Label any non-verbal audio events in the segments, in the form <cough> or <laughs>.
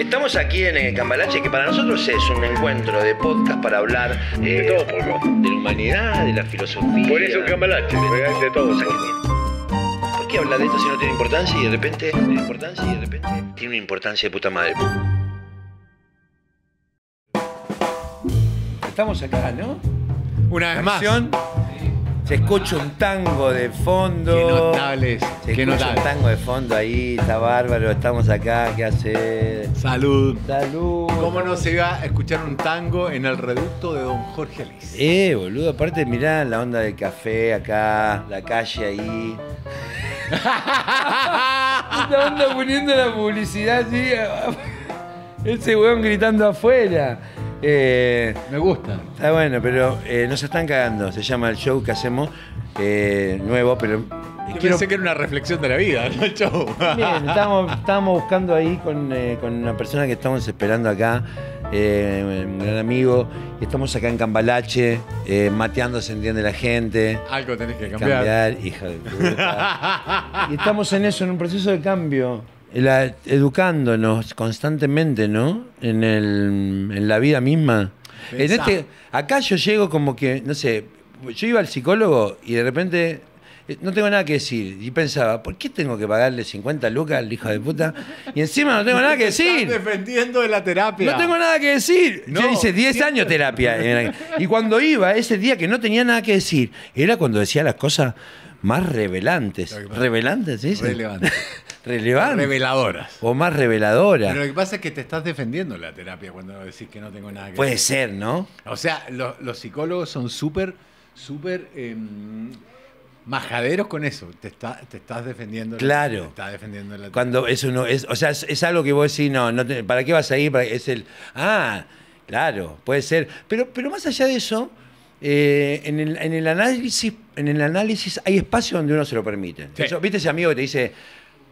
Estamos aquí en el eh, Cambalache, que para nosotros es un encuentro de podcast para hablar eh, de todo De la humanidad, de la filosofía. Por eso Cambalache, de, de todo. ¿Por qué hablar de esto si no tiene importancia y de repente tiene importancia y de repente tiene una importancia de puta madre? Estamos acá, ¿no? Una vez más. Se escucha un tango de fondo. Qué notables. Se un tango de fondo ahí, está bárbaro, estamos acá, ¿qué hace? Salud. Salud. ¿Cómo no se iba a escuchar un tango en el reducto de don Jorge Alice? Eh, boludo, aparte mirá la onda del café acá, la calle ahí. esta <laughs> onda poniendo la publicidad así. <laughs> Ese weón gritando afuera. Eh, Me gusta. Está bueno, pero eh, nos están cagando. Se llama el show que hacemos eh, nuevo, pero. Yo quiero... pensé que era una reflexión de la vida, ¿no? El show. Bien, estábamos, buscando ahí con, una persona que estamos esperando acá, un gran amigo. Estamos acá en Cambalache, mateando se entiende la gente. Algo tenés que cambiar. hija <laughs> y estamos en eso, en un proceso de cambio educándonos constantemente, ¿no? En, el, en la vida misma. Este, acá yo llego como que, no sé, yo iba al psicólogo y de repente eh, no tengo nada que decir. Y pensaba, ¿por qué tengo que pagarle 50 lucas al hijo de puta? Y encima no tengo nada que <laughs> decir. Estás defendiendo la terapia. No tengo nada que decir. yo hice 10 años terapia. <laughs> Y cuando iba, ese día que no tenía nada que decir, era cuando decía las cosas más revelantes. ¿Revelantes ¿sí? Relevantes. <laughs> Relevantes. Reveladoras. O más reveladoras. Pero lo que pasa es que te estás defendiendo la terapia cuando decís que no tengo nada que Puede ser, ¿no? O sea, los psicólogos son súper, súper em, majaderos con eso. Te, te estás defendiendo. Claro. te estás defendiendo la terapia. Cuando eso no es, o sea, es, algo que vos decís, no, no ¿para qué vas a ir? es el, ah, claro, puede ser. Pero, pero más allá de eso eh, en, el, análisis, en el análisis hay espacio donde uno se lo permite. ¿Viste ese amigo que te dice,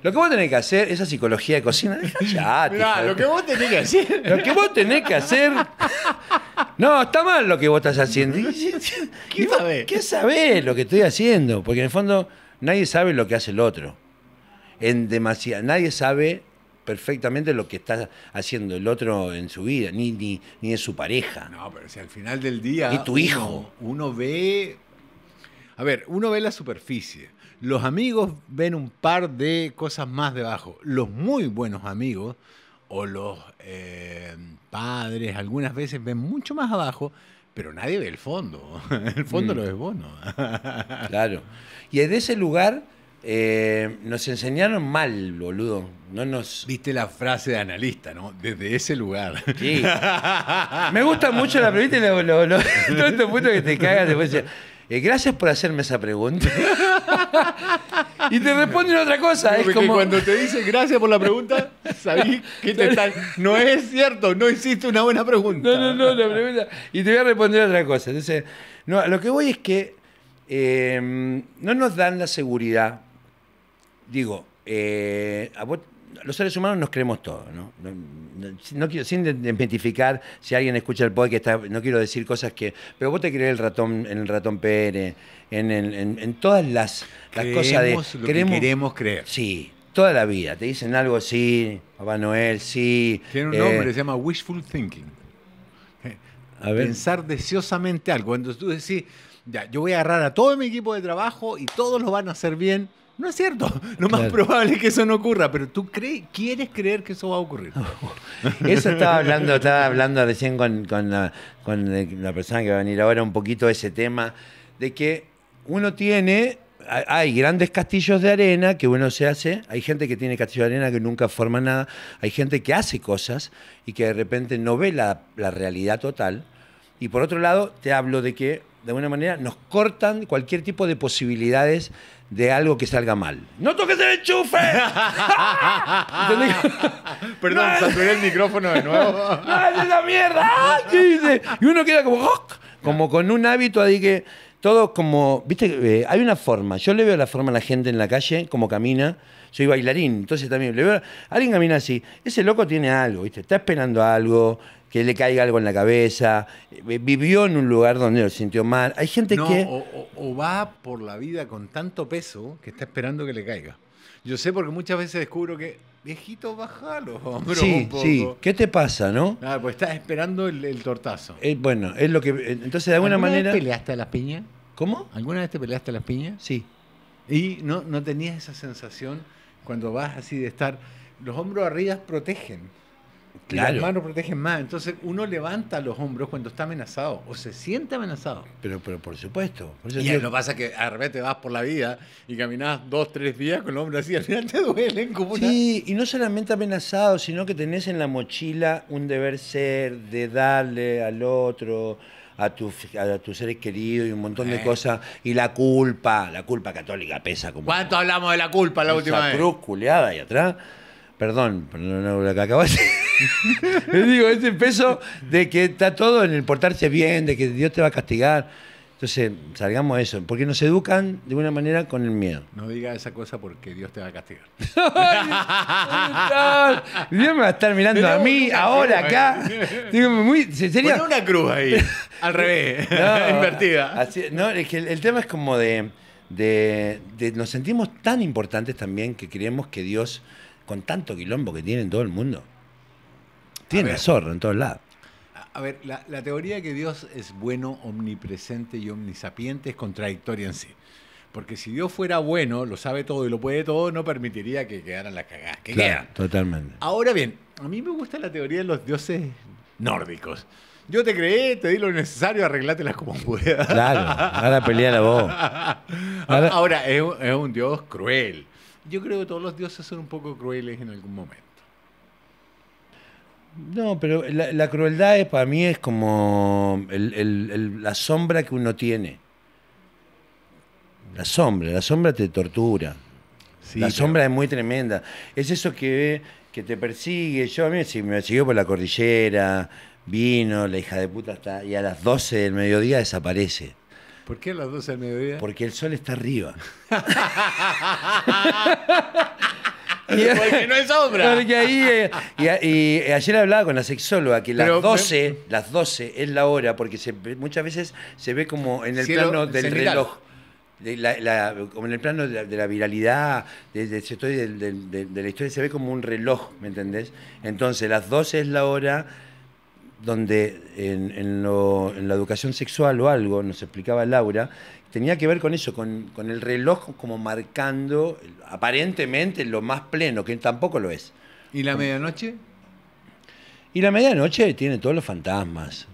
lo que vos tenés que hacer, esa psicología de cocina, <laughs> ya, lo que vos tenés que hacer. Lo que vos tenés que hacer. No, está mal lo que vos estás haciendo. <laughs> ¿Qué sabés? ¿Qué sabés lo que estoy haciendo? Porque en el fondo nadie sabe lo que hace el otro. En nadie sabe perfectamente lo que está haciendo el otro en su vida, ni, ni, su pareja. No, pero si al final del día. Y tu hijo. Uno ve. A ver, uno ve la superficie. Los amigos ven un par de cosas más debajo. Los muy buenos amigos o los eh, padres algunas veces ven mucho más abajo, pero nadie ve el fondo. <laughs> El fondo mm. lo es vos, <laughs> claro. Y en ese lugar eh, nos enseñaron mal, boludo. No nos. Viste la frase de analista, ¿no? Desde ese lugar. Sí. <laughs> Me gusta mucho la pregunta y lo, lo, <laughs> este que te cagas después. Eh, gracias por hacerme esa pregunta. <laughs> y te responden otra cosa. es como... cuando te dicen gracias por la pregunta, sabí que te están. No es cierto, no hiciste una buena pregunta. No, no, no, la pregunta. Y te voy a responder otra cosa. Entonces, no, lo que voy es que eh, no nos dan la seguridad digo, eh, los seres humanos nos creemos todos, ¿no? sin identificar, si alguien escucha el podcast, no quiero decir cosas que. Pero vos te crees el ratón, en el ratón Pérez, en, en, todas las, cosas de. que queremos creer. Sí, toda la vida. Te dicen algo así, Papá Noel, sí. Tiene un nombre, eh, se llama Wishful Thinking. Pensar deseosamente algo. Cuando tú decís, ya, yo voy a agarrar a todo mi equipo de trabajo y todos lo van a hacer bien no es cierto. <laughs> Lo más probable es que eso no ocurra, pero tú crees, quieres creer que eso va a ocurrir. <laughs> eso estaba hablando, estaba hablando recién con, con, la, persona que va a venir ahora un poquito de ese tema, de que uno tiene hay grandes castillos de arena que uno se hace, hay gente que tiene castillos de arena que nunca forma nada, hay gente que hace cosas y que de repente no ve la realidad total. Y por otro lado, te hablo de que de alguna manera, nos cortan cualquier tipo de posibilidades de algo que salga mal. ¡No toques el enchufe! <laughs> <laughs> Perdón, no, el micrófono de nuevo. <laughs> ¡No, es esa mierda! Ah, y uno queda como... Como con un hábito ahí que todo como, viste, eh, hay una forma. Yo le veo la forma a la gente en la calle, como camina. Soy bailarín, entonces también le veo. Alguien camina así. Ese loco tiene algo, viste, está esperando algo, que le caiga algo en la cabeza, eh, vivió en un lugar donde lo sintió mal. Hay gente que... O, o, va por la vida con tanto peso que está esperando que le caiga. Yo sé porque muchas veces descubro que, viejito, baja los <laughs> sí, sí. ¿Qué te pasa, no? Ah, pues estás esperando el, tortazo. Eh, bueno, es lo que... Eh, entonces, de alguna ¿Alguna manera... Vez peleaste a las piñas? ¿Cómo? ¿Alguna vez te peleaste a las piñas? Sí. ¿Y no, no tenías esa sensación cuando vas así de estar... Los hombros arriba protegen. Claro. Las manos protegen más. Entonces uno levanta los hombros cuando está amenazado o se siente amenazado. Pero, pero por supuesto. y lo pasa es que revés repente vas por la vida y caminas dos, tres días con el hombro así, al final te duelen Sí, y no solamente amenazado, sino que tenés en la mochila un deber ser de darle al otro, a tus a seres queridos y un montón de eh. cosas. Y la culpa, la culpa católica pesa como... ¿Cuánto hablamos de la culpa la última vez? La cruz culeada ahí atrás. Perdón, pero no, lo que acabas <laughs> digo, ese peso de que está todo en el portarse bien, de que Dios te va a castigar. Entonces, salgamos de eso, porque nos educan de una manera con el miedo. No digas esa cosa porque Dios te va a castigar. <laughs> Dios me va a estar mirando a mí ahora acá. <laughs> Digo, muy, sería... Poné una cruz ahí, al revés, invertida. Así, no, es que el, tema es como de, de, de, Nos sentimos tan importantes también que creemos que Dios, con tanto quilombo que tiene en todo el mundo, tiene zorro en todos lados. A ver, la, teoría de que Dios es bueno, omnipresente y omnisapiente es contradictoria en sí. Porque si Dios fuera bueno, lo sabe todo y lo puede todo, no permitiría que quedaran las cagadas claro, Totalmente. Ahora bien, a mí me gusta la teoría de los dioses nórdicos. Yo te creé, te di lo necesario, arreglátelas como <laughs> puedas. Claro, <laughs> ahora pelea la Ahora, ahora es un dios cruel. Yo creo que todos los dioses son un poco crueles en algún momento. No, pero la, crueldad es, para mí es como la sombra que uno tiene. La sombra, la sombra te tortura. la sombra es muy tremenda. Es eso que, que te persigue. Yo a mí si me siguió por la cordillera, vino, la hija de puta está. Y a las 12 del mediodía desaparece. ¿Por qué a las 12 del mediodía? Porque el sol está arriba. <laughs> no eh, y, eh, ayer hablaba con la sexóloga que las 12, las 12 es la hora, porque se muchas veces se ve como en el plano del reloj. como en el plano de la, viralidad, de, la historia, se ve como un reloj, ¿me entendés? Entonces, las 12 es la hora donde en la educación sexual o algo, nos explicaba Laura, tenía que ver con eso, con, el reloj como marcando aparentemente lo más pleno, que tampoco lo es. ¿Y la medianoche? Y la medianoche tiene todos los fantasmas.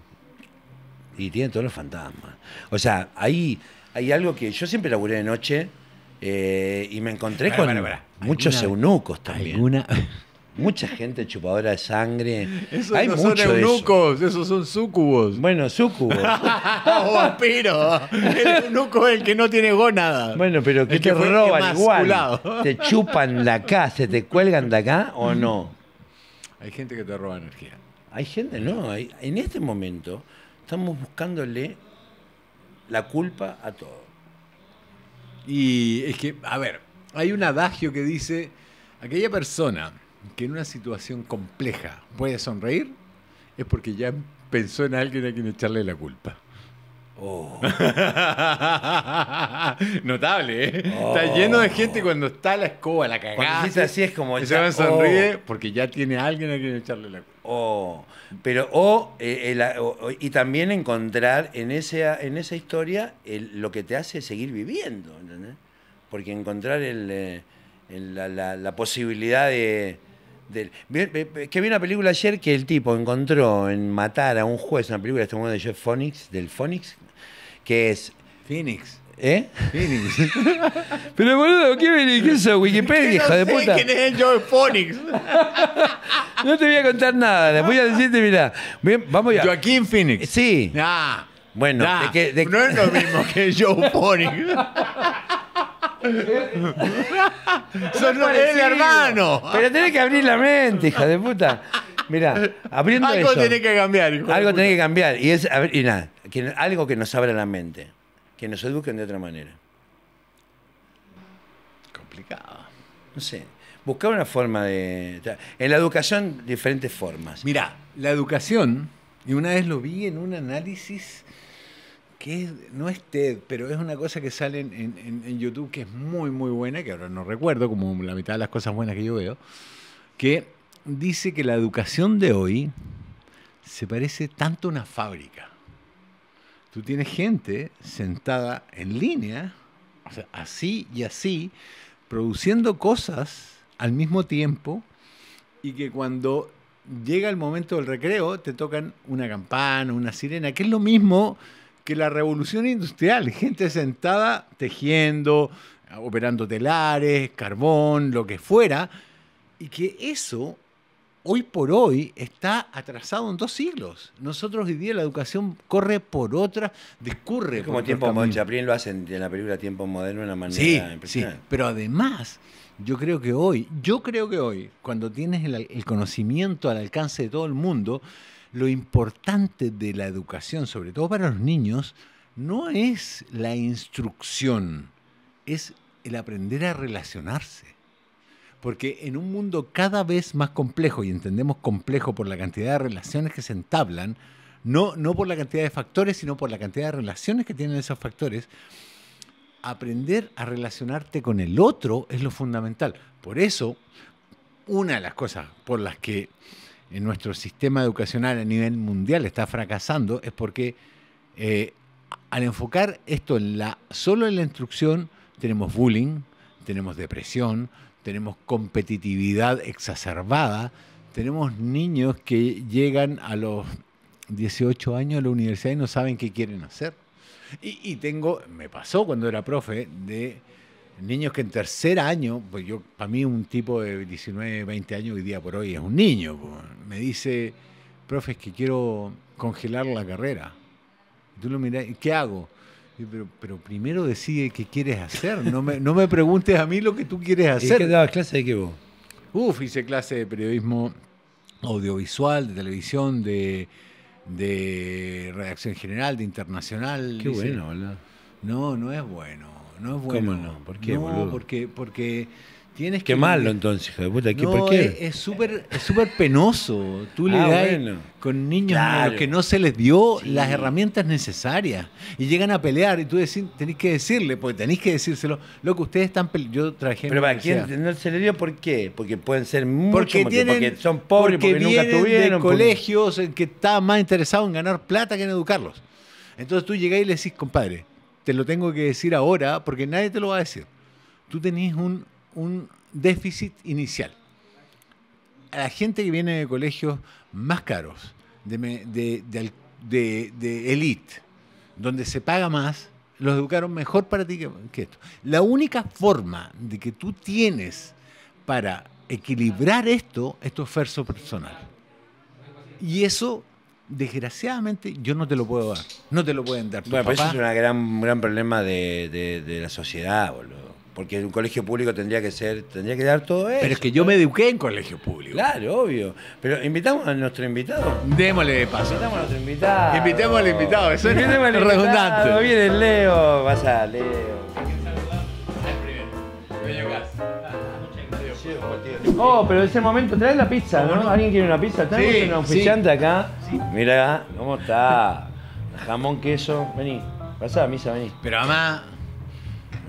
Y tiene todos los fantasmas. O sea, hay, algo que yo siempre laburé de noche eh, y me encontré con muchos eunucos también. Mucha gente chupadora de sangre. Hay no son eunucos, esos son sucubos. Bueno, sucubos. <laughs> Oh, vampiros. el eunuco es el que no tiene nada. Bueno, pero que, te roban igual. ¿Te chupan de acá? ¿Se te cuelgan de acá o no? Hay gente que te roba energía. Hay gente, no. en este momento estamos buscándole la culpa a todo. Y es que, a ver, hay un adagio que dice, aquella persona que en una situación compleja puede sonreír es porque ya pensó en alguien a quien echarle la culpa. Oh. <laughs> Notable, ¿eh? Oh. Está lleno de gente cuando está la escoba, la cagada. Cuando ¿eh? así es como... se van sonríe oh. porque ya tiene alguien a quien echarle la culpa. Oh. Pero, o, eh, eh, y también encontrar en, esa, en esa historia lo que te hace seguir viviendo, ¿entendés? Porque encontrar el, la, posibilidad de que vi una película ayer que el tipo encontró en matar a un juez, una película este de Jeff Phoenix, del Phoenix, que es. Phoenix. ¿Eh? Phoenix. <laughs> Pero boludo, ¿qué es eso? <laughs> Wikipedia, hijo de puta. ¿Quién es el Joe Phoenix? <laughs> no te voy a contar nada. Voy a decirte, mirá. Vamos ya Joaquín Phoenix. Sí. Ah. Bueno, de no es lo mismo que Joe Phoenix. Son el hermano. Pero tenés que abrir la mente, hija de puta. Mira, abriendo algo tiene que cambiar. algo tiene que cambiar. Y es y nada, algo que nos abra la mente. Que nos eduquen de otra manera. Complicado. No sé. Buscar una forma de. En la educación, diferentes formas. Mira, la educación, y una vez lo vi en un análisis que no es TED, pero es una cosa que sale en, YouTube que es muy, muy buena, que ahora no recuerdo, como la mitad de las cosas buenas que yo veo, que dice que la educación de hoy se parece tanto a una fábrica. Tú tienes gente sentada en línea, así y así, produciendo cosas al mismo tiempo y que cuando llega el momento del recreo te tocan una campana, una sirena, que es lo mismo que la revolución industrial, gente sentada tejiendo, operando telares, carbón, lo que fuera, y que eso hoy por hoy está atrasado en dos siglos. Nosotros hoy día la educación corre por otra, discurre. otra. como tiempo moderno, Chaplin lo hace en la película Tiempo Moderno de una manera Sí, pero además, yo creo que hoy, yo creo que hoy, cuando tienes el conocimiento al alcance de todo el mundo, lo importante de la educación, sobre todo para los niños, no es la instrucción, es el aprender a relacionarse. Porque en un mundo cada vez más complejo, y entendemos complejo por la cantidad de relaciones que se entablan, no, no por la cantidad de factores, sino por la cantidad de relaciones que tienen esos factores, aprender a relacionarte con el otro es lo fundamental. Por eso, una de las cosas por las que en nuestro sistema educacional a nivel mundial está fracasando es porque eh, al enfocar esto en la, solo en la instrucción tenemos bullying, tenemos depresión, tenemos competitividad exacerbada, tenemos niños que llegan a los 18 años a la universidad y no saben qué quieren hacer. y tengo, me pasó cuando era profe, de niños que en tercer año, pues yo, para mí un tipo de 19, 20 años hoy día por hoy es un niño, me dice, profe, es que quiero congelar la carrera. tú lo miras ¿qué hago? Pero, primero decide qué quieres hacer. No me, no me preguntes a mí lo que tú quieres hacer. ¿Y clase de qué vos? Uf, hice clase de periodismo audiovisual, de televisión, de, de redacción general, de internacional. Qué bueno, ¿verdad? No, no es bueno no bueno. ¿Cómo no? ¿Por qué, porque, porque tienes que... Qué malo entonces, hijo de puta. no, Es súper súper penoso. Tú ah, le con niños que no se les dio las herramientas necesarias y llegan a pelear y tú decís, tenés que decirle, porque tenés que decírselo, lo que ustedes están yo traje... Pero para quién no se le dio, ¿por qué? Porque pueden ser mucho porque, tienen, son pobres, porque, nunca tuvieron... Porque... colegios en que está más interesados en ganar plata que en educarlos. Entonces tú llegás y le decís, compadre, te lo tengo que decir ahora porque nadie te lo va a decir. Tú tenés un, déficit inicial. A la gente que viene de colegios más caros, de, de, elite, donde se paga más, los educaron mejor para ti que, que, esto. La única forma de que tú tienes para equilibrar esto es tu esfuerzo personal. Y eso desgraciadamente yo no te lo puedo dar. No te lo pueden dar. Bueno, papás. eso es un gran, gran problema de, la sociedad, boludo. Porque un colegio público tendría que ser, tendría que dar todo eso. Pero es que yo me eduqué en colegio público. Claro, obvio. Pero invitamos a nuestro invitado. Démosle paso. Invitamos a nuestro invitado. Invitemos al invitado. Eso es redundante. Viene Leo. Vas a Leo. Oh, pero ese ese momento. Trae la pizza, ¿no? no? alguien quiere una pizza? Tenemos sí, una oficiante acá. Sí. Mira, ¿cómo está? Jamón, queso. Vení. Pasá, misa, vení. Pero además.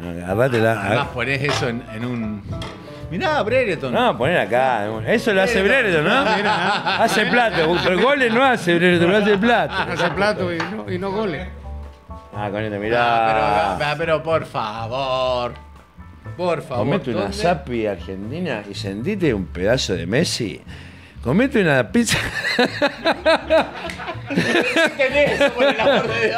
Además, ponés eso en, un. Mirá, Brereton. No, poner acá. Eso lo hace Brereton, ¿no? Mirá. Hace plato. Pero goles no hace Brereton, lo hace plato. <laughs> Hace plato y no, y no goles. Ah, con esto, mirá. Ah, pero, pero por favor. Por favor. Comete una zapi argentina y sentite un pedazo de Messi. Comete una pizza. <laughs> eso, por el amor de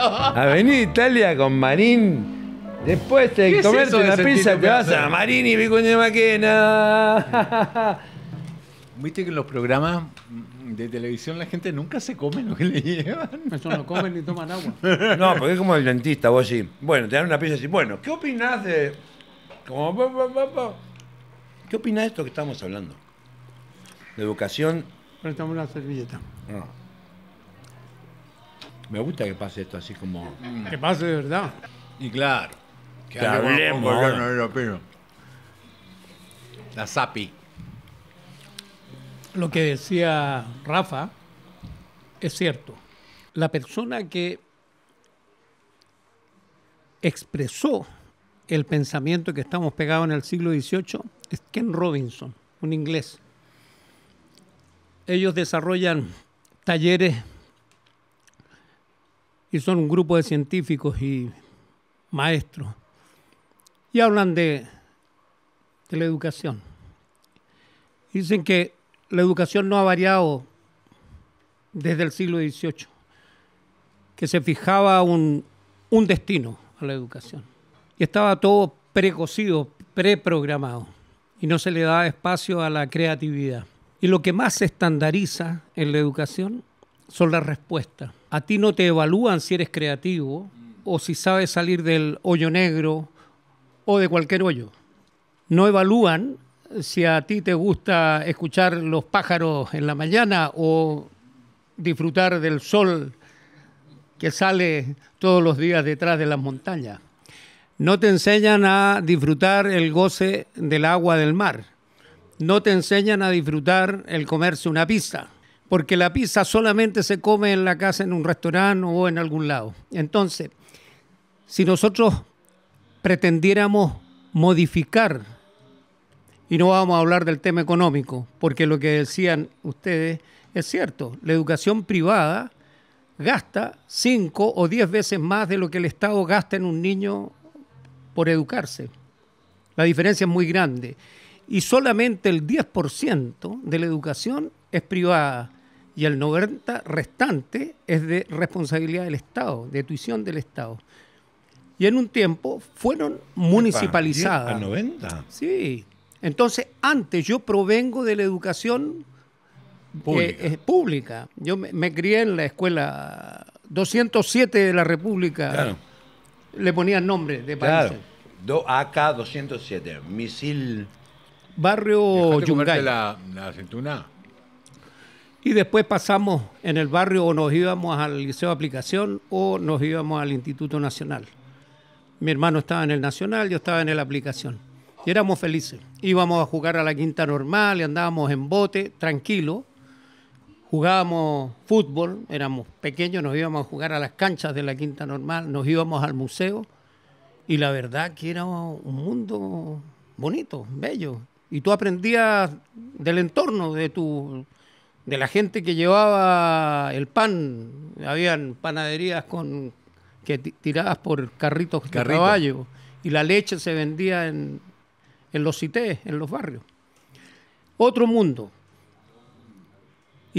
Dios? Italia con Marín. Después de comerte una pizza te vas a Marín y Vicuña Maquena. <laughs> Viste que en los programas de televisión la gente nunca se come lo que le llevan. <laughs> Eso no comen ni toman agua. No, porque es como el dentista, vos sí. Bueno, te dan una pizza así. Bueno, ¿qué opinás de.? ¿Qué opina de esto que estamos hablando? De educación. Préstame una servilleta. Ah. Me gusta que pase esto así como. Que pase de verdad. Y claro. Que, hablemos. La SAPI. Lo que decía Rafa es cierto. La persona que expresó el pensamiento que estamos pegados en el siglo XVIII es Ken Robinson, un inglés. Ellos desarrollan talleres y son un grupo de científicos y maestros y hablan de, la educación. Dicen que la educación no ha variado desde el siglo XVIII, que se fijaba un destino a la educación y estaba todo precocido, preprogramado y no se le daba espacio a la creatividad. Y lo que más se estandariza en la educación son las respuestas. A ti no te evalúan si eres creativo o si sabes salir del hoyo negro o de cualquier hoyo. No evalúan si a ti te gusta escuchar los pájaros en la mañana o disfrutar del sol que sale todos los días detrás de las montañas. No te enseñan a disfrutar el goce del agua del mar. No te enseñan a disfrutar el comerse una pizza. Porque la pizza solamente se come en la casa, en un restaurante o en algún lado. Entonces, si nosotros pretendiéramos modificar, y no vamos a hablar del tema económico, porque lo que decían ustedes es cierto, la educación privada gasta cinco o diez veces más de lo que el Estado gasta en un niño por educarse. La diferencia es muy grande. Y solamente el 10% de la educación es privada y el 90% restante es de responsabilidad del Estado, de tuición del Estado. Y en un tiempo fueron municipalizadas. ¿A 90? Sí. Entonces, antes yo provengo de la educación eh, eh, pública. Yo me, me, crié en la escuela 207 de la República. Claro le ponían nombre de países. AK-207, misil. Barrio Yungay. La, Y después pasamos en el barrio o nos íbamos al Liceo de Aplicación o nos íbamos al Instituto Nacional. Mi hermano estaba en el Nacional, yo estaba en el Aplicación. Y éramos felices. Íbamos a jugar a la quinta normal y andábamos en bote, tranquilo jugábamos fútbol, éramos pequeños, nos íbamos a jugar a las canchas de la quinta normal, nos íbamos al museo y la verdad que era un mundo bonito, bello. Y tú aprendías del entorno, de tu de la gente que llevaba el pan, habían panaderías con que tiradas por carritos de caballo y la leche se vendía en, en los cités, en los barrios. Otro mundo.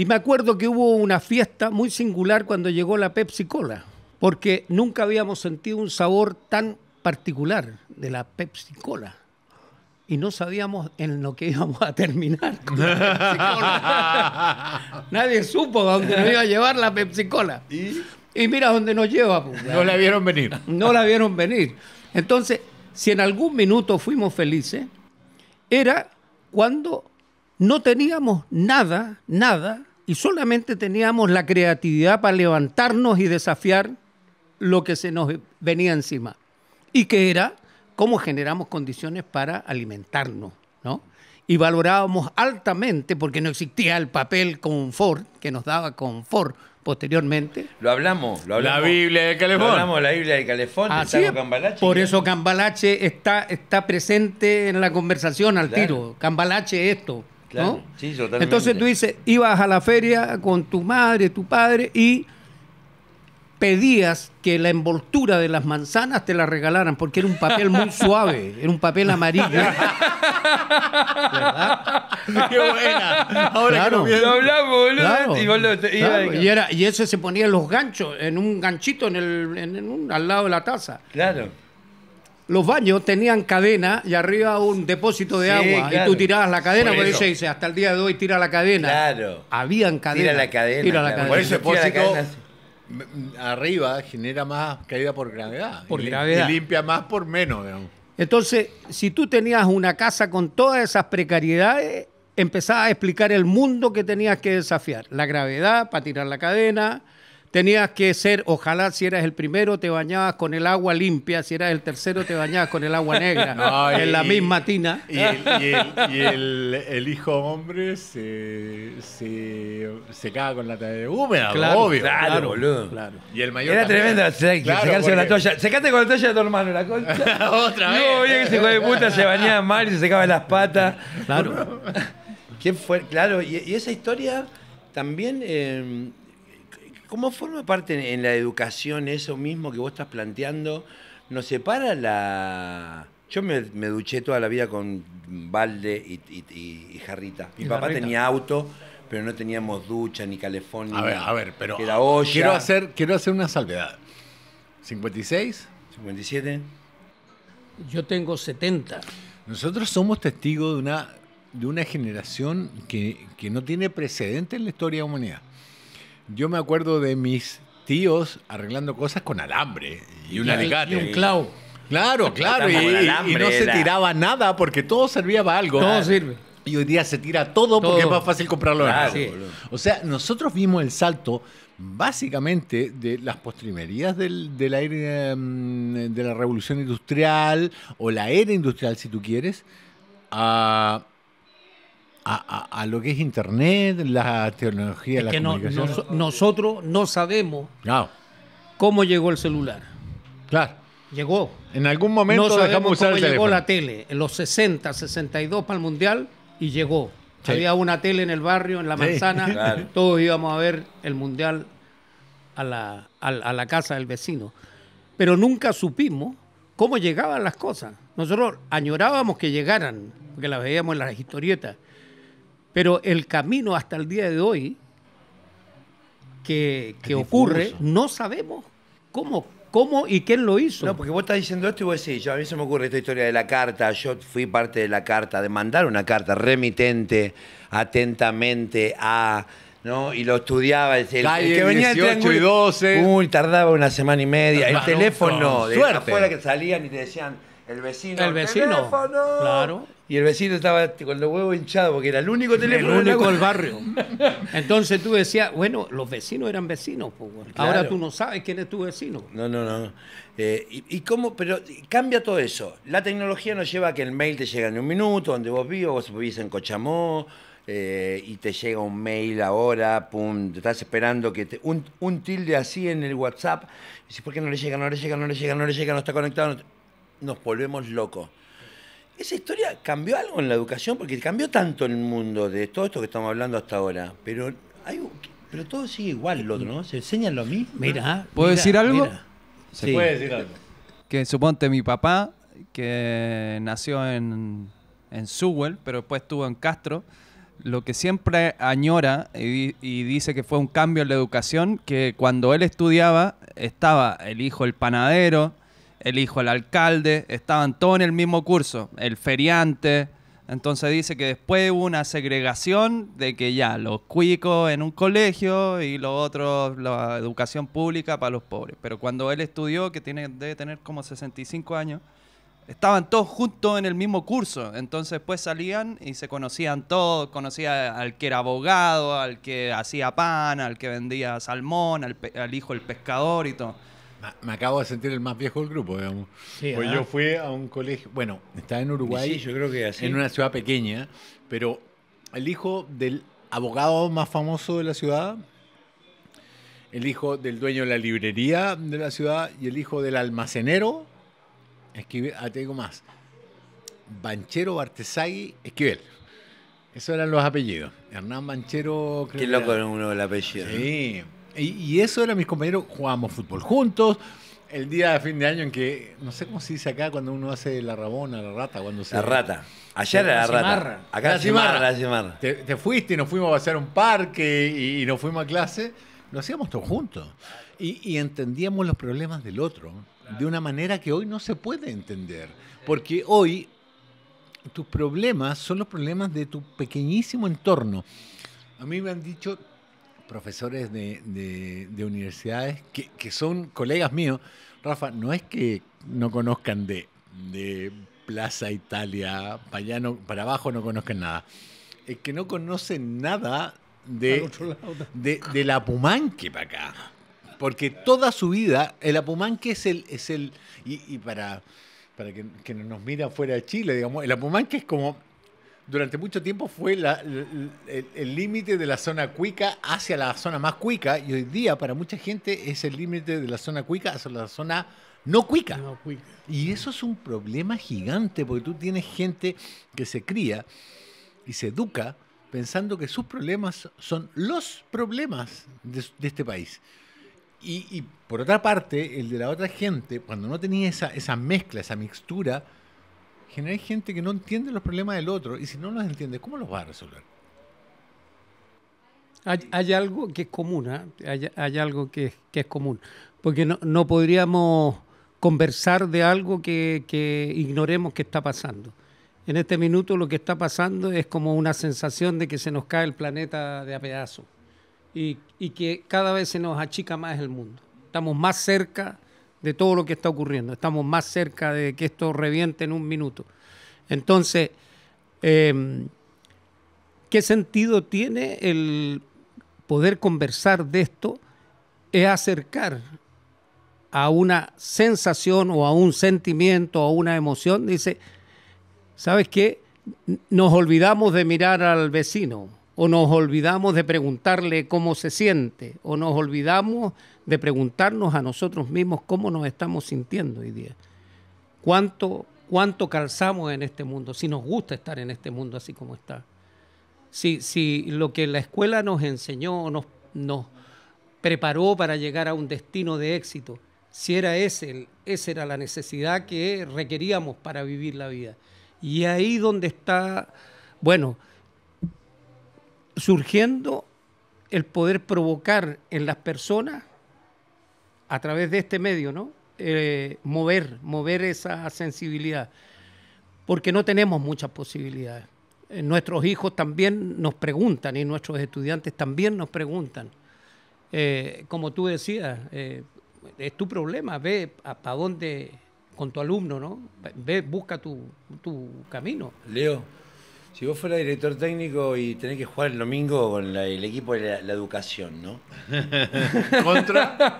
Y me acuerdo que hubo una fiesta muy singular cuando llegó la Pepsi Cola, porque nunca habíamos sentido un sabor tan particular de la Pepsi Cola. Y no sabíamos en lo que íbamos a terminar con la <laughs> Nadie supo dónde nos iba a llevar la Pepsi Cola. ¿Y? mira dónde nos lleva. Pues, no la vieron venir. No la vieron venir. Entonces, si en algún minuto fuimos felices, era cuando no teníamos nada, nada y solamente teníamos la creatividad para levantarnos y desafiar lo que se nos venía encima. Y que era cómo generamos condiciones para alimentarnos, ¿no? Y valorábamos altamente, porque no existía el papel confort, que nos daba confort posteriormente. Lo hablamos, lo hablamos. La Biblia de Calefón. la Biblia de Por eso Cambalache está, está presente en la conversación al tiro. Cambalache esto. Entonces tú dices, ibas a la feria con tu madre, tu padre y pedías que la envoltura de las manzanas te la regalaran porque era un papel muy <laughs> suave, era un papel amarillo. <laughs> ¿Verdad? Qué buena. Ahora que lo hablamos, boludo. y, ese se ponía en los ganchos, en un ganchito en el, al lado de la taza. Claro los baños tenían cadena y arriba un depósito de agua y tú tirabas la cadena, por, eso dice, hasta el día de hoy tira la cadena. Habían cadena. Tira la cadena. Por depósito arriba genera más caída por gravedad. y limpia más por menos, digamos. Entonces, si tú tenías una casa con todas esas precariedades, empezaba a explicar el mundo que tenías que desafiar. La gravedad para tirar la cadena, tenías que ser, ojalá si eras el primero te bañabas con el agua limpia, si eras el tercero te bañabas con el agua negra, <laughs> en la misma tina. Y el, hijo hombre se, se, con la toalla húmeda, claro, obvio. Claro, boludo. Y el mayor Era tremendo. se, secarse con la toalla. Secate con la toalla de tu hermano, la cosa. <laughs> Otra vez. No, bien ese hijo de puta se bañaba mal y se secaba las patas. Claro. <laughs> fue? Claro, y, esa historia también... Eh, ¿Cómo forma parte en la educación eso mismo que vos estás planteando? ¿Nos separa la... Yo me, duché toda la vida con balde y, jarrita. Mi papá tenía auto, pero no teníamos ducha ni calefón. A ver, a ver, pero Quiero, hacer, quiero hacer una salvedad. 56. 57. Yo tengo 70. Nosotros somos testigos de una, de una generación que, que no tiene precedente en la historia de la humanidad. Yo me acuerdo de mis tíos arreglando cosas con alambre y un alicate. Y un clavo. Claro, claro. Y, no se tiraba nada porque todo servía para algo. Todo sirve. Y hoy día se tira todo, porque es más fácil comprarlo. O sea, nosotros vimos el salto básicamente de las postrimerías del, aire, mm, de la revolución industrial o la era industrial, si tú quieres, a a, lo que es Internet, la tecnología, la comunicación. nosotros no sabemos cómo llegó el celular. Claro. Llegó. En algún momento dejamos usar cómo llegó la tele. En los 60, 62 para el Mundial y llegó. Había una tele en el barrio, en la manzana. <laughs> Todos íbamos a ver el Mundial a la, a la casa del vecino. Pero nunca supimos cómo llegaban las cosas. Nosotros añorábamos que llegaran, porque las veíamos en las historietas pero el camino hasta el día de hoy que, ocurre, no sabemos cómo, cómo y quién lo hizo. No, porque vos estás diciendo esto y vos decís, yo, a mí se me ocurre esta historia de la carta, yo fui parte de la carta, de mandar una carta remitente atentamente a... ¿no? Y lo estudiaba. El, que venía 18 y 12. Uy, tardaba una semana y media. el teléfono, de afuera que salían y te decían, el vecino. El vecino. Teléfono. Claro y el vecino estaba con los huevos hinchados porque era el único teléfono. El del barrio. Entonces tú decías, bueno, los vecinos eran vecinos, ahora tú no sabes quién es tu vecino. No, no, no. Eh, y, cómo? Pero cambia todo eso. La tecnología nos lleva a que el mail te llega en un minuto, donde vos vivís, vos vivís en Cochamó, eh, y te llega un mail ahora, pum, te estás esperando que un, tilde así en el WhatsApp, y dices, ¿por qué no le llega, no le llega, no le llega, no le llega, no está conectado? nos volvemos locos esa historia cambió algo en la educación, porque cambió tanto en el mundo de todo esto que estamos hablando hasta ahora. Pero hay, pero todo sigue igual el otro, ¿no? Se enseñan lo mismo. Mira, ¿puedo decir algo? Mira. Se puede decir algo. Que suponte mi papá, que nació en, en Sewell, pero después estuvo en Castro, lo que siempre añora y, y dice que fue un cambio en la educación, que cuando él estudiaba estaba el hijo el panadero, el hijo del alcalde, estaban todos en el mismo curso, el feriante. Entonces dice que después hubo una segregación de que ya los cuicos en un colegio y los otros, la educación pública para los pobres. Pero cuando él estudió, que tiene, debe tener como 65 años, estaban todos juntos en el mismo curso. Entonces después pues, salían y se conocían todos. Conocía al que era abogado, al que hacía pan, al que vendía salmón, al, al hijo del pescador y todo. Me acabo de sentir el más viejo del grupo, digamos. pues yo fui a un colegio, bueno, estaba en Uruguay, yo creo que en una ciudad pequeña, pero el hijo del abogado más famoso de la ciudad, el hijo del dueño de la librería de la ciudad y el hijo del almacenero, Esquivel, ah, te digo más, Banchero Bartesagui Esquivel. Esos eran los apellidos. Hernán Banchero. Creo Qué loco era uno del apellido. Sí. Y, eso era mis compañeros, jugábamos fútbol juntos el día de fin de año en que, no sé cómo se dice acá cuando uno hace la rabona, la rata, cuando se... La rata. Ayer era la, rata. Acá la La cimarra. Te, fuiste y nos fuimos a pasear un parque y, nos fuimos a clase. Lo hacíamos todos juntos. Y, entendíamos los problemas del otro de una manera que hoy no se puede entender. Porque hoy tus problemas son los problemas de tu pequeñísimo entorno. A mí me han dicho, profesores de, universidades que, son colegas míos. Rafa, no es que no conozcan de, Plaza Italia, para, allá para abajo no conozcan nada. Es que no conocen nada de, de, la Pumanque para acá. Porque toda su vida, el Apumanque es el. Es el y, para, que, nos mira fuera de Chile, digamos, el Apumanque es como durante mucho tiempo fue el límite de la zona cuica hacia la zona más cuica y hoy día para mucha gente es el límite de la zona cuica hacia la zona no cuica. Y eso es un problema gigante porque tú tienes gente que se cría y se educa pensando que sus problemas son los problemas de, este país. Y, por otra parte, el de la otra gente, cuando no tenía esa, esa mezcla, esa mixtura, genera gente que no entiende los problemas del otro y si no los entiende, ¿cómo los va a resolver? Hay, algo que es común, hay, algo que, es común, ¿ah? porque no, podríamos conversar de algo que, ignoremos que está pasando. En este minuto lo que está pasando es como una sensación de que se nos cae el planeta de a pedazos y, y que cada vez se nos achica más el mundo. Estamos más cerca de todo lo que está ocurriendo. Estamos más cerca de que esto reviente en un minuto. Entonces, em, ¿qué sentido tiene el poder conversar de esto? Es acercar a una sensación o a un sentimiento o a una emoción. Dice, ¿sabes qué? Nos olvidamos de mirar al vecino o nos olvidamos de preguntarle cómo se siente, o nos olvidamos de preguntarnos a nosotros mismos cómo nos estamos sintiendo hoy día. ¿Cuánto, cuánto calzamos en este mundo? Si nos gusta estar en este mundo así como está. Si, si lo que la escuela nos enseñó nos, nos preparó para llegar a un destino de éxito, si era ese, esa era la necesidad que requeríamos para vivir la vida. Y ahí donde está, bueno, surgiendo el poder provocar en las personas, a través de este medio, ¿no? Eh, mover, mover esa sensibilidad, porque no tenemos muchas posibilidades. Eh, nuestros hijos también nos preguntan y nuestros estudiantes también nos preguntan. Eh, como tú decías, es tu problema, ve para dónde con tu alumno, ¿no? Ve, busca tu camino. Leo, si vos fueras director técnico y tenés que jugar el domingo con el equipo de la, educación, ¿no? <laughs> <laughs> ¿Eh? ¿Contra?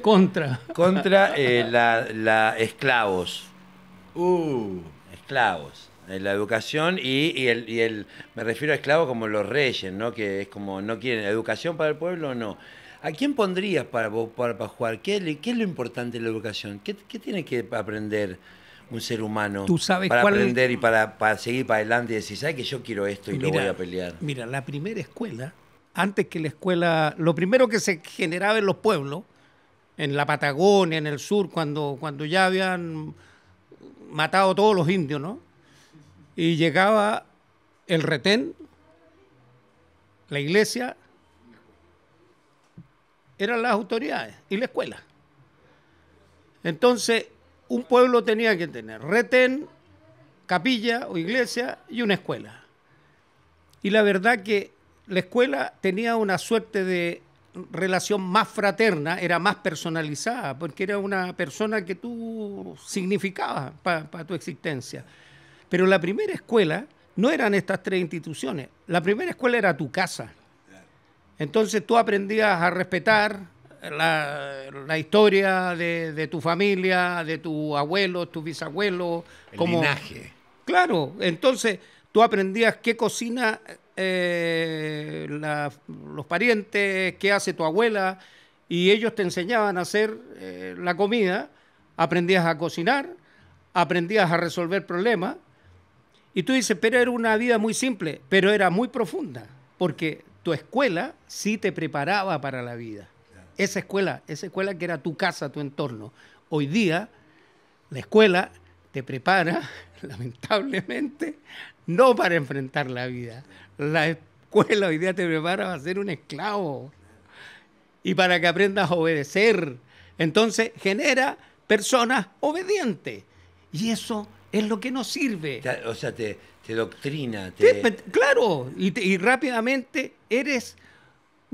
Contra. Contra eh, la, la, esclavos. Uh. Esclavos. Eh, la educación y, el, Me refiero a esclavos como los reyes, ¿no? Que es como, no quieren. ¿Educación para el pueblo o no? ¿A quién pondrías para, para, para jugar? ¿Qué, es lo importante de la educación? ¿Qué, qué tiene que aprender? un ser humano ¿Tú sabes para aprender y para, seguir para adelante y decir, ¿sabes que yo quiero esto y lo voy a pelear? Mira, la primera escuela, antes que la escuela, lo primero que se generaba en los pueblos, en la Patagonia, en el sur, cuando, cuando ya habían matado todos los indios, ¿no? Y llegaba el retén, la iglesia, eran las autoridades y la escuela. Entonces, un pueblo tenía que tener retén, capilla o iglesia y una escuela. Y la verdad que la escuela tenía una suerte de relación más fraterna, era más personalizada, porque era una persona que tú significabas para tu existencia. Pero la primera escuela no eran estas tres instituciones, la primera escuela era tu casa. Entonces tú aprendías a respetar, la, historia de, tu familia, de tu abuelo, tu bisabuelo. El linaje. Claro, entonces tú aprendías qué cocina eh, los parientes, qué hace tu abuela, y ellos te enseñaban a hacer eh, la comida, aprendías a cocinar, aprendías a resolver problemas, y tú dices, pero era una vida muy simple, pero era muy profunda, porque tu escuela sí te preparaba para la vida esa escuela, esa escuela que era tu casa, tu entorno. Hoy día, la escuela te prepara, <laughs> lamentablemente, no para enfrentar la vida. La escuela hoy día te prepara a ser un esclavo y para que aprendas a obedecer. Entonces genera personas obedientes. Y eso es lo que nos sirve. O sea, te, te doctrina. claro, y rápidamente eres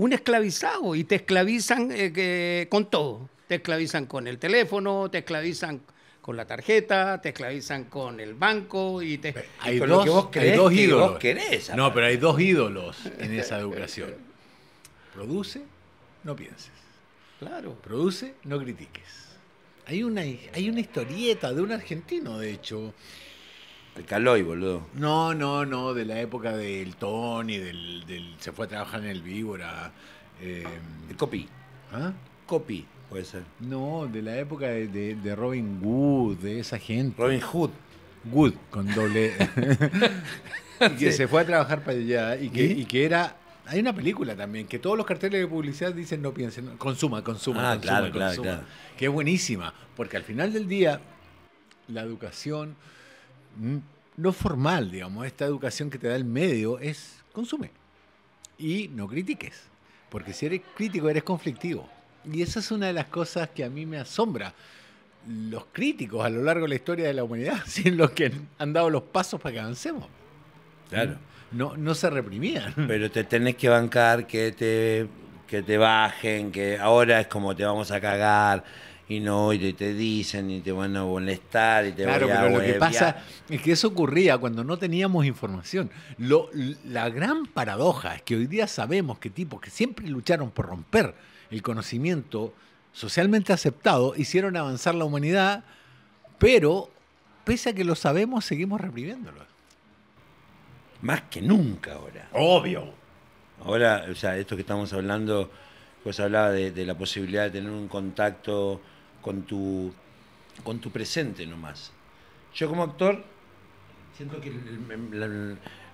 un esclavizado y te esclavizan eh, con todo. Te esclavizan con el teléfono, te esclavizan con la tarjeta, te esclavizan con el banco y te... Hay, dos, hay dos ídolos. no, pero hay dos ídolos en esa educación. Produce, no pienses. Claro. Produce, no critiques. Hay una, hay una historieta de un argentino, de hecho, el Caloi, boludo. No, no, no, de la época del Tony, del, del se fue a trabajar en el Víbora. Em, Copy. ¿Ah? Copy, puede ser. No, de la época de, Robin Wood, de esa gente. Robin Hood. Wood, con doble. E. <laughs> y que se fue a trabajar para allá y que, era hay una película también que todos los carteles de publicidad dicen no piensen, consuma, consuma, ah, consuma, claro, claro. que es buenísima, porque al final del día la educación no formal, digamos, esta educación que te da el medio es consume y no critiques, porque si eres crítico eres conflictivo. Y esa es una de las cosas que a mí me asombra. Los críticos a lo largo de la historia de la humanidad, sin <laughs> los que han dado los pasos para que avancemos. Claro. No, se reprimían. <laughs> Pero te tenés que bancar, que te, que te bajen, que ahora es como te vamos a cagar y no, y te dicen, y te van a molestar, y te van a Claro, pero lo que pasa es que eso ocurría cuando no teníamos información. la gran paradoja es que hoy día sabemos que tipos que siempre lucharon por romper el conocimiento socialmente aceptado hicieron avanzar la humanidad, pero pese a que lo sabemos, seguimos reprimiéndolo. Más que nunca ahora. Obvio. Ahora, o sea, esto que estamos hablando, pues hablaba de la posibilidad de tener un contacto con tu, con tu presente nomás. Yo como actor siento que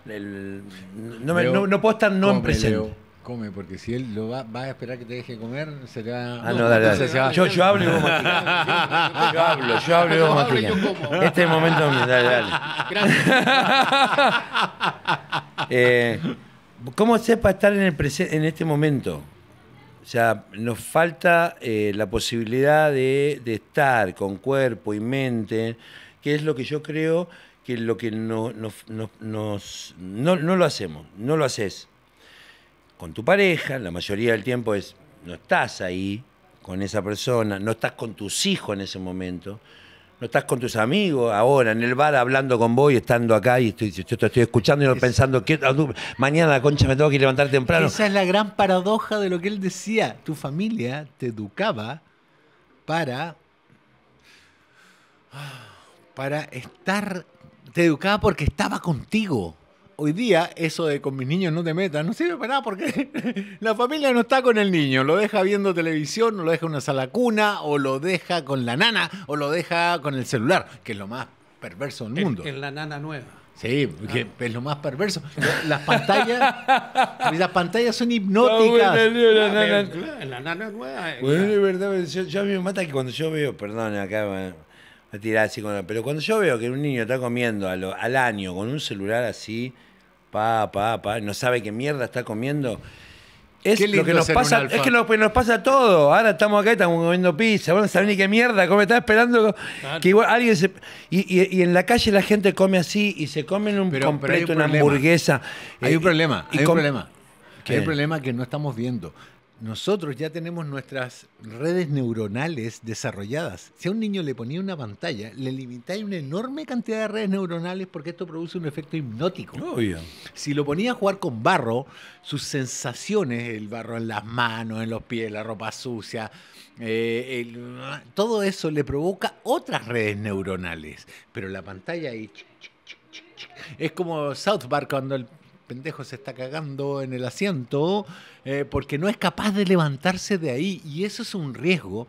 no, puedo estar no en presente. come, porque si él lo va, va, a esperar que te deje comer, se le va a no, <laughs> yo, hablo y vos Yo hablo, yo hablo y vos Este es el momento mío, dale, dale. Gracias. <laughs> Eh, ¿Cómo sepa estar en, el en este momento? O sea, nos falta eh, la posibilidad de, estar con cuerpo y mente, que es lo que yo creo que lo que no, nos, no, no lo hacemos, no lo haces. Con tu pareja, la mayoría del tiempo es, no estás ahí con esa persona, no estás con tus hijos en ese momento no estás con tus amigos ahora en el bar hablando con vos y estando acá y estoy, yo te estoy escuchando y pensando que mañana concha me tengo que levantar temprano. Esa es la gran paradoja de lo que él decía. Tu familia te educaba para para estar te educaba porque estaba contigo hoy día eso de con mis niños no te metas no sirve para nada porque <laughs> la familia no está con el niño, lo deja viendo televisión, o lo deja en una sala cuna, o lo deja con la nana, o lo deja con el celular, que es lo más perverso del mundo. En, la nana nueva. Sí, es lo más perverso. Las pantallas, <laughs> las pantallas son hipnóticas. la, nana, nueva. Bueno, es verdad, yo, a mí me mata que cuando yo veo, perdón, acá me tirar así con la, pero cuando yo veo que un niño está comiendo al año con un celular así, pa, pa, pa, no sabe qué mierda está comiendo. Es que nos pasa, es que nos pasa todo. Ahora estamos acá y estamos comiendo pizza, bueno, saben ni qué mierda, come, está esperando que igual alguien se y, en la calle la gente come así y se comen un completo, una hamburguesa. Hay un problema, hay un problema. Hay un problema que no estamos viendo nosotros ya tenemos nuestras redes neuronales desarrolladas. Si a un niño le ponía una pantalla, le limitáis una enorme cantidad de redes neuronales porque esto produce un efecto hipnótico. Si lo ponía a jugar con barro, sus sensaciones, el barro en las manos, en los pies, la ropa sucia, eh, todo eso le provoca otras redes neuronales. Pero la pantalla ahí... Es como South Park cuando el pendejo se está cagando en el asiento eh, porque no es capaz de levantarse de ahí. Y eso es un riesgo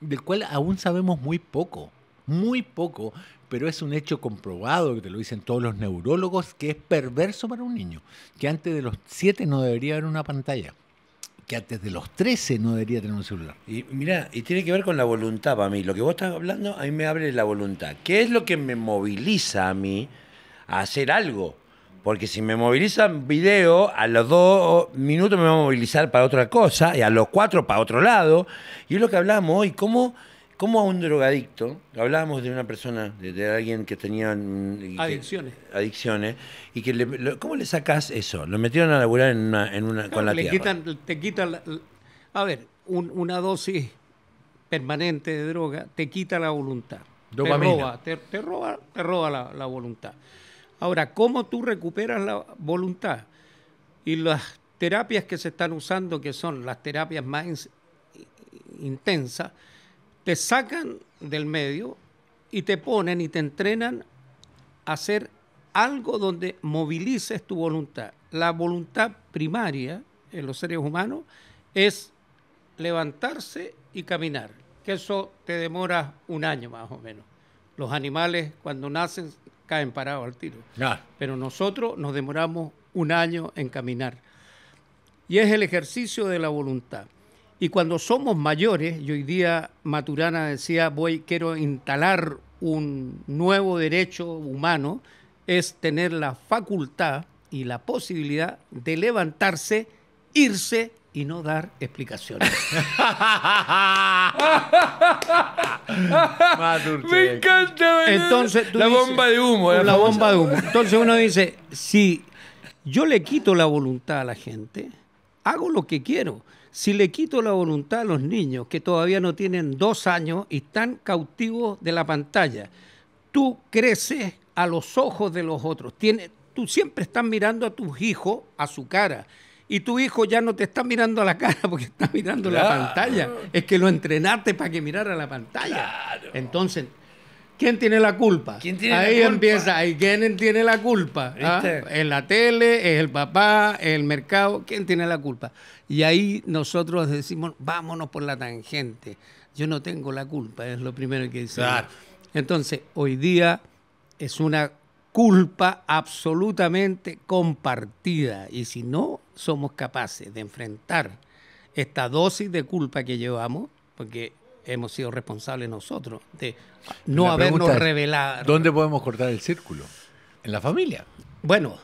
del cual aún sabemos muy poco, muy poco, pero es un hecho comprobado, que te lo dicen todos los neurólogos, que es perverso para un niño, que antes de los 7 no debería haber una pantalla que antes de los 13 no debería tener un celular. Y mira, y tiene que ver con la voluntad para mí. Lo que vos estás hablando a mí me abre la voluntad. ¿Qué es lo que me moviliza a mí a hacer algo? Porque si me movilizan video, a los dos minutos me va a movilizar para otra cosa y a los cuatro para otro lado. Y es lo que hablamos hoy, cómo, cómo a un drogadicto, hablábamos de una persona, de, alguien que tenía... Adicciones. adicciones. Y que ¿Cómo le sacas eso? Lo metieron a laburar en una, en una, con la te quitan... a ver, una dosis permanente de droga te quita la voluntad. Te roba, te, roba, te roba la voluntad. Ahora, ¿cómo tú recuperas la voluntad? Y las terapias que se están usando, que son las terapias más intensas, te sacan del medio y te ponen y te entrenan a hacer algo donde movilices tu voluntad. La voluntad primaria en los seres humanos es levantarse y caminar, que eso te demora un año más o menos. Los animales cuando nacen caen parados al tiro. Pero nosotros nos demoramos un año en caminar. Y es el ejercicio de la voluntad. Y cuando somos mayores, y hoy día Maturana decía, voy, quiero instalar un nuevo derecho humano, es tener la facultad y la posibilidad de levantarse, irse y no dar explicaciones. <laughs> Me encanta, Entonces, la bomba de humo. La, bomba de humo. Entonces uno dice, si yo le quito la voluntad a la gente, hago lo que quiero. Si le quito la voluntad a los niños que todavía no tienen dos años y están cautivos de la pantalla, tú creces a los ojos de los otros. Tienes, tú siempre estás mirando a tus hijos a su cara y tu hijo ya no te está mirando a la cara porque está mirando la pantalla. Es que lo entrenaste para que mirara la pantalla. Entonces, ¿quién tiene la culpa? ahí empieza, ¿Y quién tiene la culpa. ¿Ah? En la tele, es el papá, el mercado, ¿quién tiene la culpa? Y ahí nosotros decimos, vámonos por la tangente. Yo no tengo la culpa, es lo primero que dice. Entonces, hoy día es una culpa absolutamente compartida. Y si no somos capaces de enfrentar esta dosis de culpa que llevamos, porque hemos sido responsables nosotros de no habernos revelado. ¿Dónde podemos cortar el círculo? En la familia. Bueno,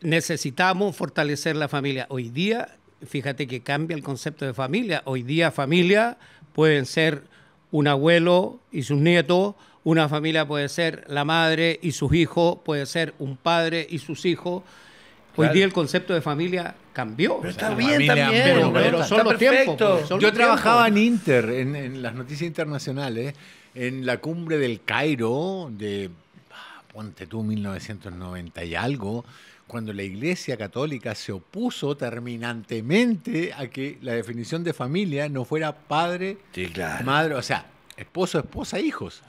necesitamos fortalecer la familia. Hoy día, fíjate que cambia el concepto de familia. Hoy día familia pueden ser un abuelo y sus nietos, una familia puede ser la madre y sus hijos, puede ser un padre y sus hijos. Hoy día el concepto de familia cambió. Pero está bien también. Pero, son los tiempos. Yo trabajaba en Inter, en, las noticias internacionales, en la cumbre del Cairo de, ah, ponte tú, 1990 y algo, cuando la Iglesia Católica se opuso terminantemente a que la definición de familia no fuera padre, madre, o sea, esposo, esposa, hijos.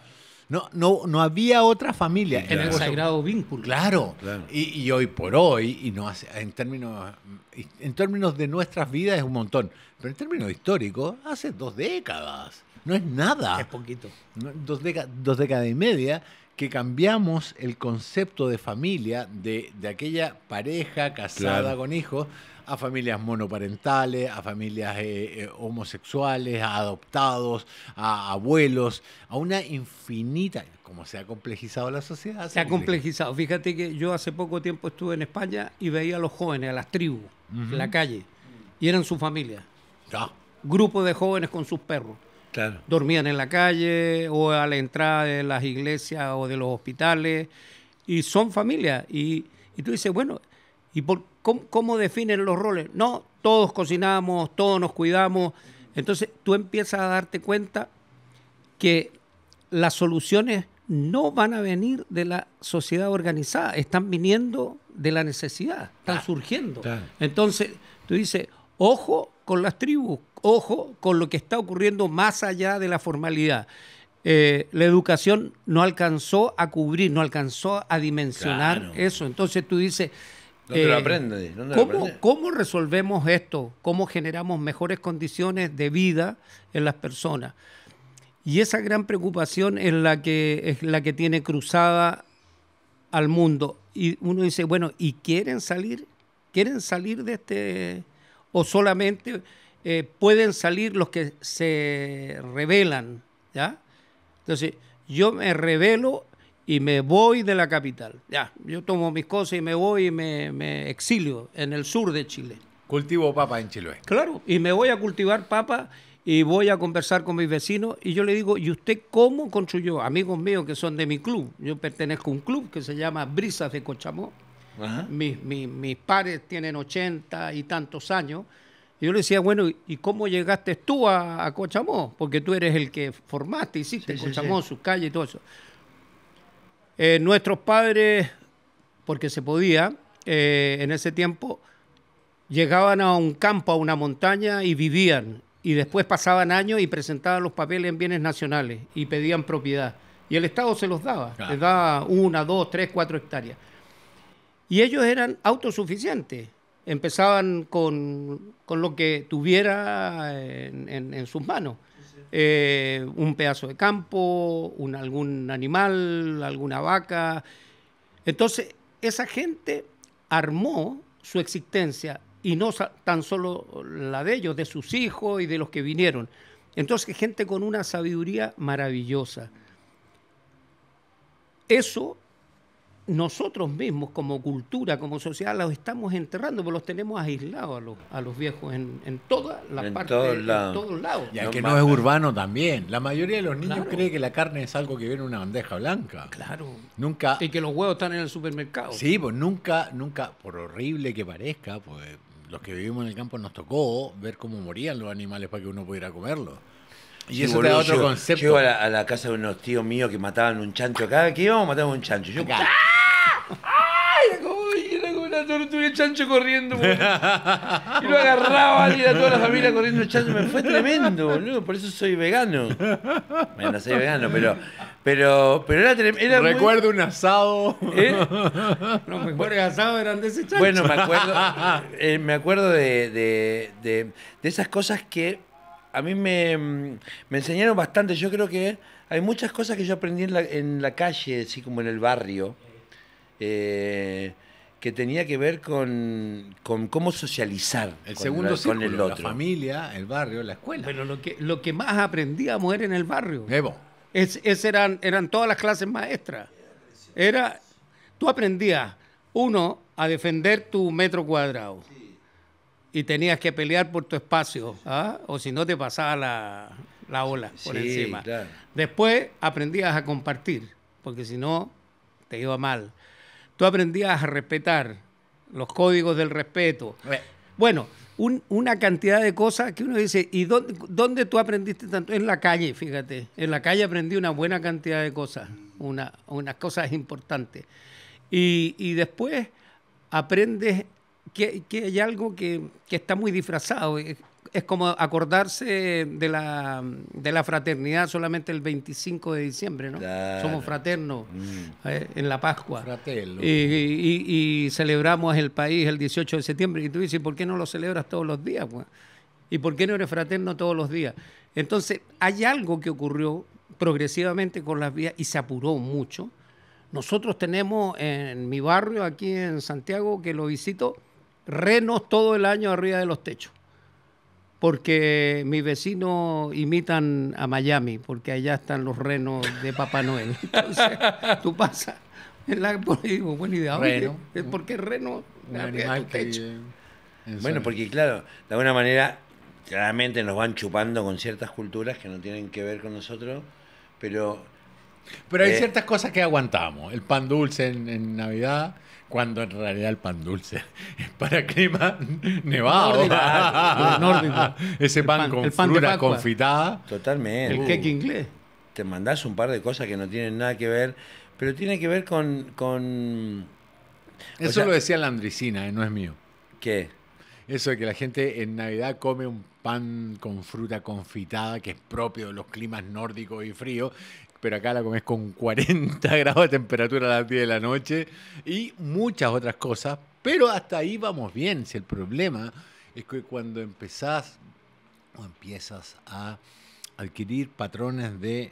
No, no, no había otra familia. En el sagrado vínculo. Claro. Y, hoy por hoy, y no en, términos, en términos de nuestras vidas es un montón, pero en términos históricos, hace dos décadas. No es nada. Es poquito. Dos, décadas, dos décadas y media que cambiamos el concepto de familia de, aquella pareja casada con hijos a familias monoparentales, a familias eh, eh, homosexuales, a adoptados, a abuelos, a una infinita, como se ha complejizado la sociedad. Se, ha complejizado. Fíjate que yo hace poco tiempo estuve en España y veía a los jóvenes, a las tribus, en la calle, y eran su familia. Grupo de jóvenes con sus perros. Claro. Dormían en la calle o a la entrada de las iglesias o de los hospitales y son familia. Y, y tú dices, bueno, ¿y por qué? ¿cómo, definen los roles? No, todos cocinamos, todos nos cuidamos. Entonces tú empiezas a darte cuenta que las soluciones no van a venir de la sociedad organizada, están viniendo de la necesidad, están surgiendo. Entonces tú dices, ojo con las tribus, ojo con lo que está ocurriendo más allá de la formalidad. Eh, la educación no alcanzó a cubrir, no alcanzó a dimensionar eso. Entonces tú dices, eh, ¿cómo, resolvemos esto? ¿Cómo generamos mejores condiciones de vida en las personas? Y esa gran preocupación es la que, es la que tiene cruzada al mundo. Y uno dice, bueno, ¿y quieren salir? ¿Quieren salir de este? ¿O solamente eh, pueden salir los que se rebelan? ¿ya? Entonces, yo me revelo y me voy de la capital. Ya, yo tomo mis cosas y me voy y me, exilio en el sur de Chile. Cultivo papa en Chile. Claro, y me voy a cultivar papa y voy a conversar con mis vecinos y yo le digo, ¿y usted cómo construyó? Amigos míos que son de mi club, yo pertenezco a un club que se llama Brisas de Cochamó. Mis, mis, mis pares tienen 80 y tantos años. Y yo le decía, bueno, ¿y cómo llegaste tú a, a, Cochamó? Porque tú eres el que formaste, hiciste Cochamó, sus calles y todo eso. Eh, nuestros padres, porque se podía eh, en ese tiempo, llegaban a un campo, a una montaña y vivían. Y después pasaban años y presentaban los papeles en bienes nacionales y pedían propiedad. Y el Estado se los daba, les daba una, dos, tres, cuatro hectáreas. Y ellos eran autosuficientes. Empezaban con, lo que tuviera eh, en sus manos. Eh, un pedazo de campo, un, algún animal, alguna vaca. Entonces, esa gente armó su existencia y no tan solo la de ellos, de sus hijos y de los que vinieron. Entonces, gente con una sabiduría maravillosa. Eso nosotros mismos como cultura, como sociedad, los estamos enterrando, porque los tenemos aislados a los, a los viejos en, en toda la parte, todos lados. Y que no es urbano también. La mayoría de los niños cree que la carne es algo que viene en una bandeja blanca. Claro. Nunca. Y que los huevos están en el supermercado. Sí, pues nunca, nunca, por horrible que parezca, pues los que vivimos en el campo nos tocó ver cómo morían los animales para que uno pudiera comerlos. Y eso otro concepto. Llego a la, a la, casa de unos tíos míos que mataban un chancho acá. que íbamos? a a un chancho. Yo, ¡Ah! ¡Ay! Era como una tortura el chancho corriendo, Y lo agarraba y era toda la familia corriendo el chancho. Me fue tremendo, boludo. Por eso soy vegano. Bueno, soy vegano, pero. Pero, era tremendo. Recuerdo un asado. ¿Eh? Los mejores asados eran de ese chancho. Bueno, me acuerdo, eh, me acuerdo de, de, de esas cosas que a mí me, enseñaron bastante. Yo creo que hay muchas cosas que yo aprendí en la, en la calle, así como en el barrio, eh, que tenía que ver con, cómo socializar el con segundo la, con el La familia, el barrio, la escuela. Pero lo que, lo que más aprendíamos era en el barrio. Evo. Eh, es, eran, eran todas las clases maestras. Era, tú aprendías, uno, a defender tu metro cuadrado y tenías que pelear por tu espacio, ¿ah? o si no te pasaba la, ola por encima. Después aprendías a compartir, porque si no, te iba mal. Tú aprendías a respetar los códigos del respeto. Bueno, una cantidad de cosas que uno dice, ¿y dónde, tú aprendiste tanto? En la calle, fíjate. En la calle aprendí una buena cantidad de cosas, una, unas cosas importantes. Y, y después aprendes que, hay algo que, está muy disfrazado. Es como acordarse de la, de la fraternidad solamente el 25 de diciembre, ¿no? Somos fraternos mm. eh, en la Pascua. Y, celebramos el país el 18 de septiembre. Y tú dices, ¿por qué no lo celebras todos los días? Pues? ¿Y por qué no eres fraterno todos los días? Entonces, hay algo que ocurrió progresivamente con las vías y se apuró mucho. Nosotros tenemos en mi barrio, aquí en Santiago, que lo visito, renos todo el año arriba de los techos. Porque mis vecinos imitan a Miami, porque allá están los renos de Papá Noel. <laughs> Entonces, tú pasas en la. Digo, buena idea. Reno. porque renos bueno, porque claro, de alguna manera, claramente nos van chupando con ciertas culturas que no tienen que ver con nosotros, pero. Pero hay eh, ciertas cosas que aguantamos. El pan dulce en Navidad cuando en realidad el pan dulce es para clima nevado. Ese pan, con fruta confitada. Totalmente. El uh. cake inglés. Te mandás un par de cosas que no tienen nada que ver, pero tiene que ver con... Eso lo decía la Andricina, eh, no es mío. ¿Qué? Eso de que la gente en Navidad come un pan con fruta confitada, que es propio de los climas nórdicos y fríos, pero acá la comes con 40 <laughs> grados de temperatura a las 10 de la noche y muchas otras cosas, pero hasta ahí vamos bien. Si el problema es que cuando empezás o empiezas a adquirir patrones de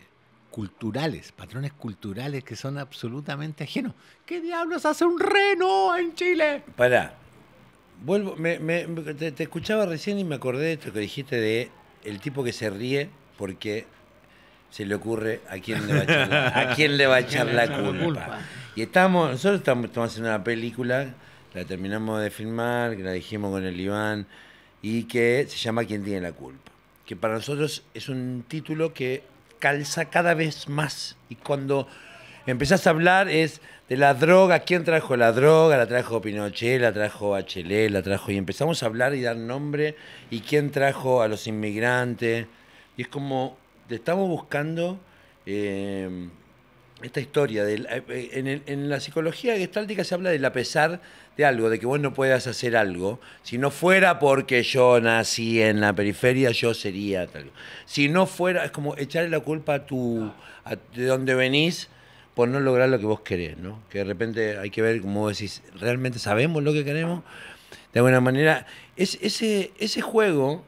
culturales, patrones culturales que son absolutamente ajenos. ¿Qué diablos hace un reno en Chile? para Vuelvo, te, escuchaba recién y me acordé de lo que dijiste de el tipo que se ríe porque se le ocurre a quién le va a echar la, culpa? Y estamos, nosotros estamos, haciendo una película, la terminamos de filmar, la dijimos con el Iván, y que se llama ¿Quién tiene la culpa? Que para nosotros es un título que calza cada vez más. Y cuando empezás a hablar es de la droga, quién trajo la droga, la trajo Pinochet, la trajo Bachelet, la trajo... Y empezamos a hablar y dar nombre y quién trajo a los inmigrantes. Y es como estamos buscando em, esta historia. Eh, eh, en, en, la psicología gestáltica se habla del pesar de algo, de que vos no puedas hacer algo. Si no fuera porque yo nací en la periferia, yo sería tal. Si no fuera, es como echarle la culpa a tu, de donde venís por no lograr lo que vos querés, ¿no? Que de repente hay que ver, cómo decís, ¿realmente sabemos lo que queremos? De alguna manera, es, ese, ese juego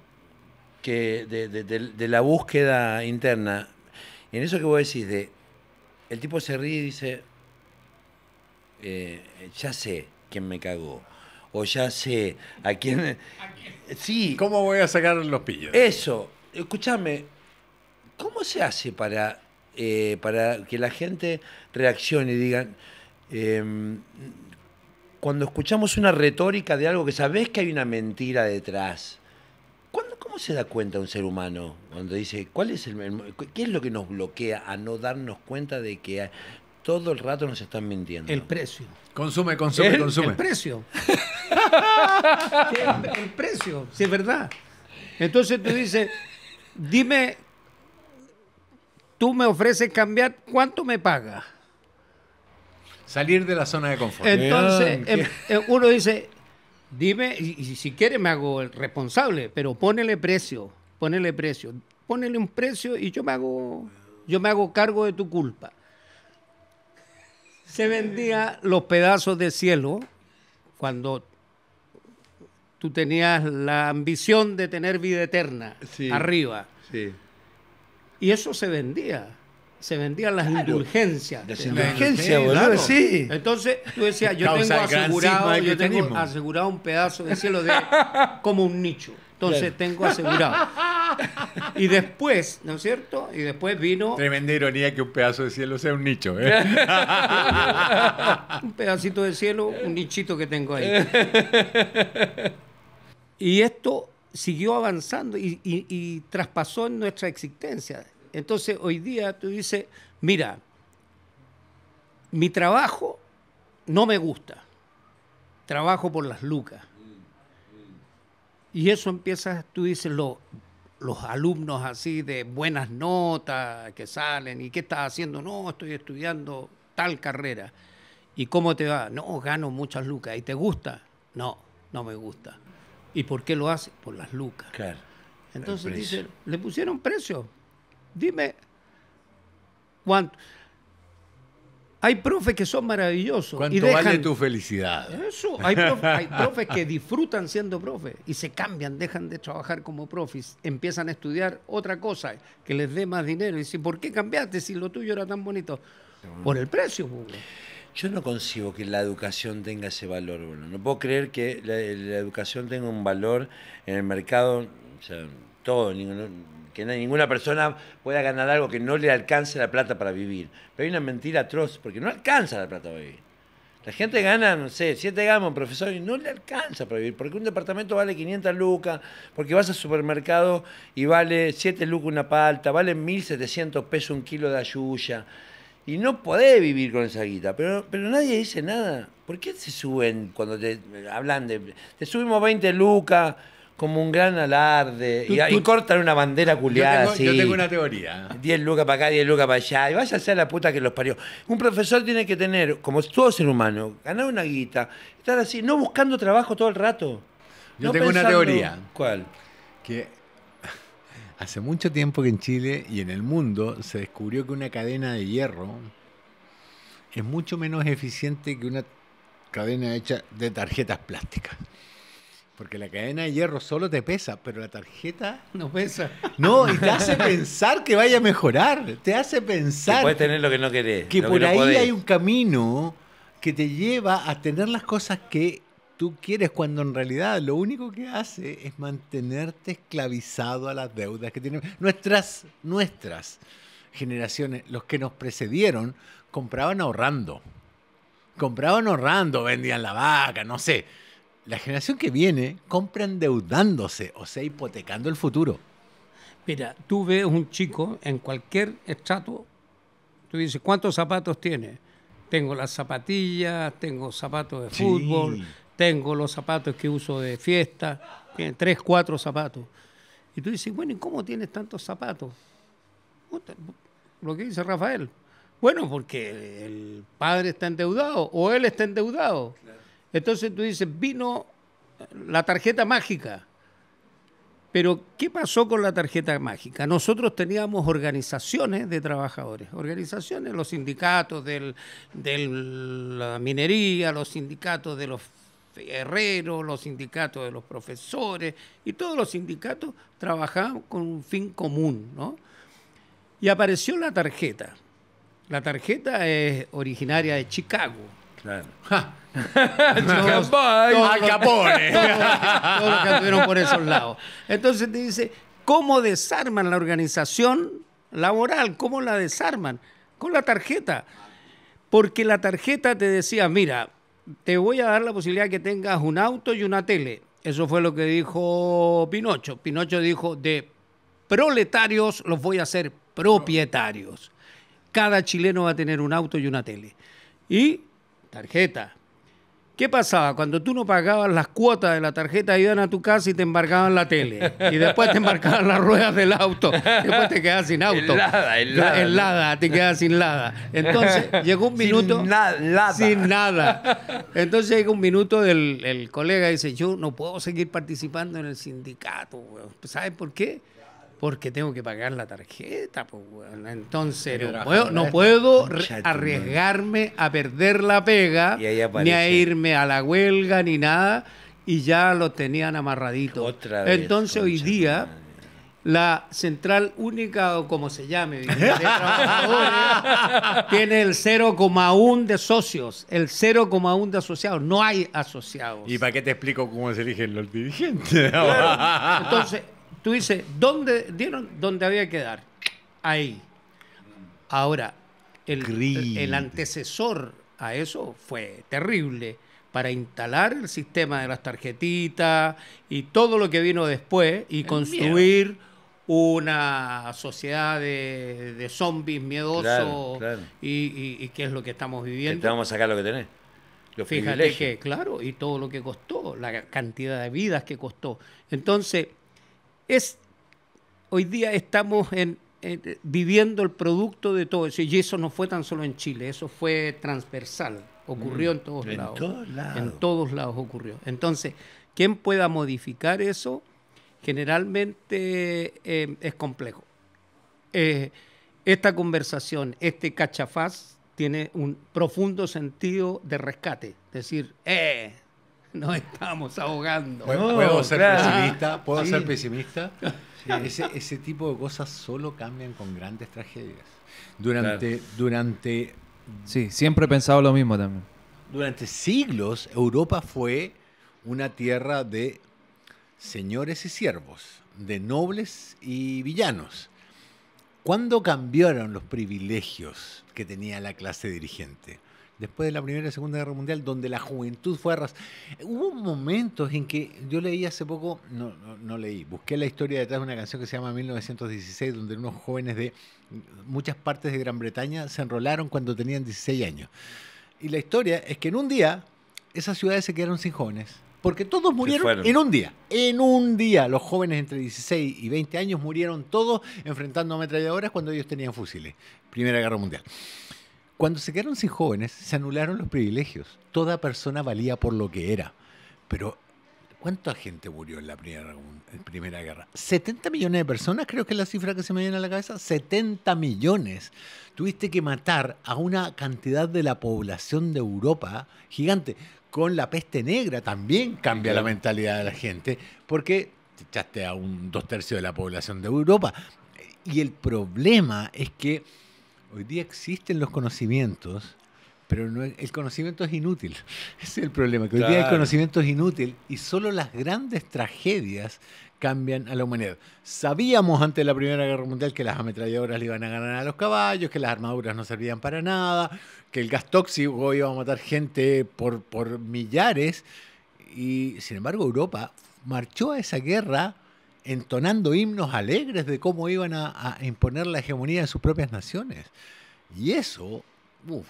de, la búsqueda interna, en eso que vos decís de, el tipo se ríe y dice, eh, ya sé quién me cagó, o ya sé a quién... Sí. ¿Cómo voy a sacar los pillos? Eso, escúchame, ¿cómo se hace para, eh, para que la gente reaccione y diga... Em, cuando escuchamos una retórica de algo que sabés que hay una mentira detrás, ¿Cómo se da cuenta un ser humano cuando dice, ¿cuál es el, qué es lo que nos bloquea a no darnos cuenta de que todo el rato nos están mintiendo. El precio. Consume, consume, consume. El precio. <laughs> el, precio, sí, es verdad. Entonces tú dices, dime, tú me ofreces cambiar, ¿cuánto me pagas? Salir de la zona de confort. Entonces, em, eh, uno dice, Dime, y, si quieres me hago el responsable, pero ponele precio, ponele precio, ponele un precio y yo me hago, yo me hago cargo de tu culpa. Se vendía los pedazos de cielo cuando tú tenías la ambición de tener vida eterna arriba. Y eso se vendía se vendían las indulgencias. Las indulgencias, sí. Entonces tú decías, yo tengo, asegurado, yo tengo asegurado un pedazo de cielo <laughs> como un nicho. Entonces tengo asegurado. <laughs> Y después, ¿no es cierto? Y después vino... Tremenda ironía que un pedazo de cielo sea un nicho. ¿eh? <laughs> un pedacito de cielo, un nichito que tengo ahí. Y esto siguió avanzando y, y traspasó en nuestra existencia. Entonces hoy día tú dices, mira, mi trabajo no me gusta, trabajo por las lucas. Y eso empiezas, tú dices, los alumnos así de buenas notas que salen, ¿y qué estás haciendo? No, estoy estudiando tal carrera. ¿Y cómo te va? No, gano muchas lucas. ¿Y te gusta? No, no me gusta. ¿Y por qué lo hace? Por las lucas. Claro. Entonces dice, le pusieron precio. Dime, ¿cuánto? Hay profes que son maravillosos. ¿Cuánto y dejan... vale tu felicidad? Eso. Hay, profes que disfrutan siendo profes y se cambian, dejan de trabajar como profes, empiezan a estudiar otra cosa que les dé más dinero. Y dicen, ¿por qué cambiaste si lo tuyo era tan bonito? Por el precio, Hugo. Yo no concibo que la educación tenga ese valor, bueno. No puedo creer que la, educación tenga un valor en el mercado, o sea, todo, ninguno que ninguna persona pueda ganar algo que no le alcance la plata para vivir. Pero hay una mentira atroz, porque no alcanza la plata para vivir. La gente gana, no sé, siete gamos, profesor, y no le alcanza para vivir, porque un departamento vale 500 lucas, porque vas al supermercado y vale 7 lucas una palta, vale 1.700 pesos un kilo de ayuya, y no podés vivir con esa guita, pero, pero nadie dice nada. ¿Por qué se suben cuando te eh, hablan de, te subimos 20 lucas? como un gran alarde. y, cortan una bandera culiada yo tengo, así. Yo tengo una teoría. 10 lucas para acá, 10 lucas para allá. Y vaya a ser la puta que los parió. Un profesor tiene que tener, como todo ser humano, ganar una guita, estar así, no buscando trabajo todo el rato. Yo tengo una teoría. ¿Cuál? Que <laughs> hace mucho tiempo que en Chile y en el mundo se descubrió que una cadena de hierro es mucho menos eficiente que una cadena hecha de tarjetas plásticas. Porque la cadena de hierro solo te pesa, pero la tarjeta no pesa. No, y te hace pensar que vaya a mejorar. Te hace pensar. Que puedes tener lo que no querés. Que por ahí hay un camino que te lleva a tener las cosas que tú quieres, cuando en realidad lo único que hace es mantenerte esclavizado a las deudas que tienen. Nuestras, nuestras generaciones, los que nos precedieron, compraban ahorrando. Compraban ahorrando, vendían la vaca, no sé la generación que viene compra endeudándose, o sea, hipotecando el futuro. Mira, tú ves un chico en cualquier estatua, tú dices, ¿cuántos zapatos tiene? Tengo las zapatillas, tengo zapatos de fútbol, tengo los zapatos que uso de fiesta, tiene tres, cuatro zapatos. Y tú dices, bueno, ¿y cómo tienes tantos zapatos? Lo que dice Rafael. Bueno, porque el padre está endeudado o él está endeudado. Entonces tú dices, vino la tarjeta mágica. Pero, ¿qué pasó con la tarjeta mágica? Nosotros teníamos organizaciones de trabajadores, organizaciones, los sindicatos de la minería, los sindicatos de los herreros, los sindicatos de los profesores, y todos los sindicatos trabajaban con un fin común, ¿no? Y apareció la tarjeta. La tarjeta es originaria de Chicago, <laughs> <laughs> Todos los que por esos lados. Entonces te dice, ¿cómo desarman la organización laboral? ¿Cómo la desarman? Con la tarjeta. Porque la tarjeta te decía, mira, te voy a dar la posibilidad que tengas un auto y una tele. Eso fue lo que dijo Pinocho. Pinocho dijo, de proletarios los voy a hacer propietarios. Cada chileno va a tener un auto y una tele. Y tarjeta. ¿Qué pasaba? Cuando tú no pagabas las cuotas de la tarjeta, iban a tu casa y te embarcaban la tele. Y después te embarcaban las ruedas del auto. Después te quedas sin auto. Helada, helada. lada te quedas sin nada. Entonces llegó un minuto. Sin, nada. sin nada. Entonces llegó un minuto el el colega dice: Yo no puedo seguir participando en el sindicato. ¿Sabes por qué? porque tengo que pagar la tarjeta, entonces no puedo, arriesgarme a perder la pega, ni a irme a la huelga, ni nada, y ya lo tenían amarradito. entonces hoy día la central única o como se llame <laughs> tiene el 0,1 de socios, el 0,1 de asociados, no hay asociados. ¿Y para qué te explico cómo se eligen los dirigentes? Entonces, Tú dices, ¿dónde dieron? dónde había que dar. Ahí. Ahora, el, el antecesor a eso fue terrible para instalar el sistema de las tarjetitas y todo lo que vino después y construir una sociedad de, zombies miedosos Y, y, qué es lo que estamos viviendo. Te vamos a sacar lo que tenés. Fíjate que, claro, y todo lo que costó, la cantidad de vidas que costó. Entonces, es, hoy día estamos en, viviendo el producto de todo eso, y eso no fue tan solo en Chile, eso fue transversal, ocurrió mm. en todos lados. En todos lados ocurrió. Entonces, quien pueda modificar eso, generalmente eh, es complejo. Eh, esta conversación, este cachafaz, tiene un profundo sentido de rescate. Decir, ¡eh! <laughs> nos estamos ahogando. ¿Puedo ser pesimista? ¿Puedo ser pesimista? Ese, tipo de cosas solo cambian con grandes tragedias. Durante, durante... Sí, siempre he pensado lo mismo también. Durante siglos, Europa fue una tierra de señores y siervos, de nobles y villanos. ¿Cuándo cambiaron los privilegios que tenía la clase dirigente? después de la Primera y Segunda Guerra Mundial, donde la juventud fue arrasada. Hubo momentos en que yo leí hace poco, no, no, no, leí, busqué la historia detrás de una canción que se llama 1916, donde unos jóvenes de muchas partes de Gran Bretaña se enrolaron cuando tenían 16 años. Y la historia es que en un día esas ciudades se quedaron sin jóvenes. Porque todos murieron en un día. En un día. Los jóvenes entre 16 y 20 años murieron todos enfrentando ametralladoras cuando ellos tenían fusiles. Primera Guerra Mundial. Cuando se quedaron sin jóvenes, se anularon los privilegios. Toda persona valía por lo que era. Pero, ¿cuánta gente murió en la Primera, Guerra? 70 millones de personas, creo que es la cifra que se me viene a la cabeza. 70 millones. Tuviste que matar a una cantidad de la población de Europa gigante. Con la peste negra también cambia la mentalidad de la gente, porque te echaste a un dos tercios de la población de Europa. Y el problema es que hoy día existen los conocimientos, pero el conocimiento es inútil. <laughs> Ese es el problema, que hoy día el conocimiento es inútil y solo las grandes tragedias cambian a la humanidad. Sabíamos antes de la Primera Guerra Mundial que las ametralladoras le iban a ganar a los caballos, que las armaduras no servían para nada, que el gas tóxico iba a matar gente por, por millares. Y sin embargo Europa marchó a esa guerra entonando himnos alegres de cómo iban a, imponer la hegemonía de sus propias naciones. Y eso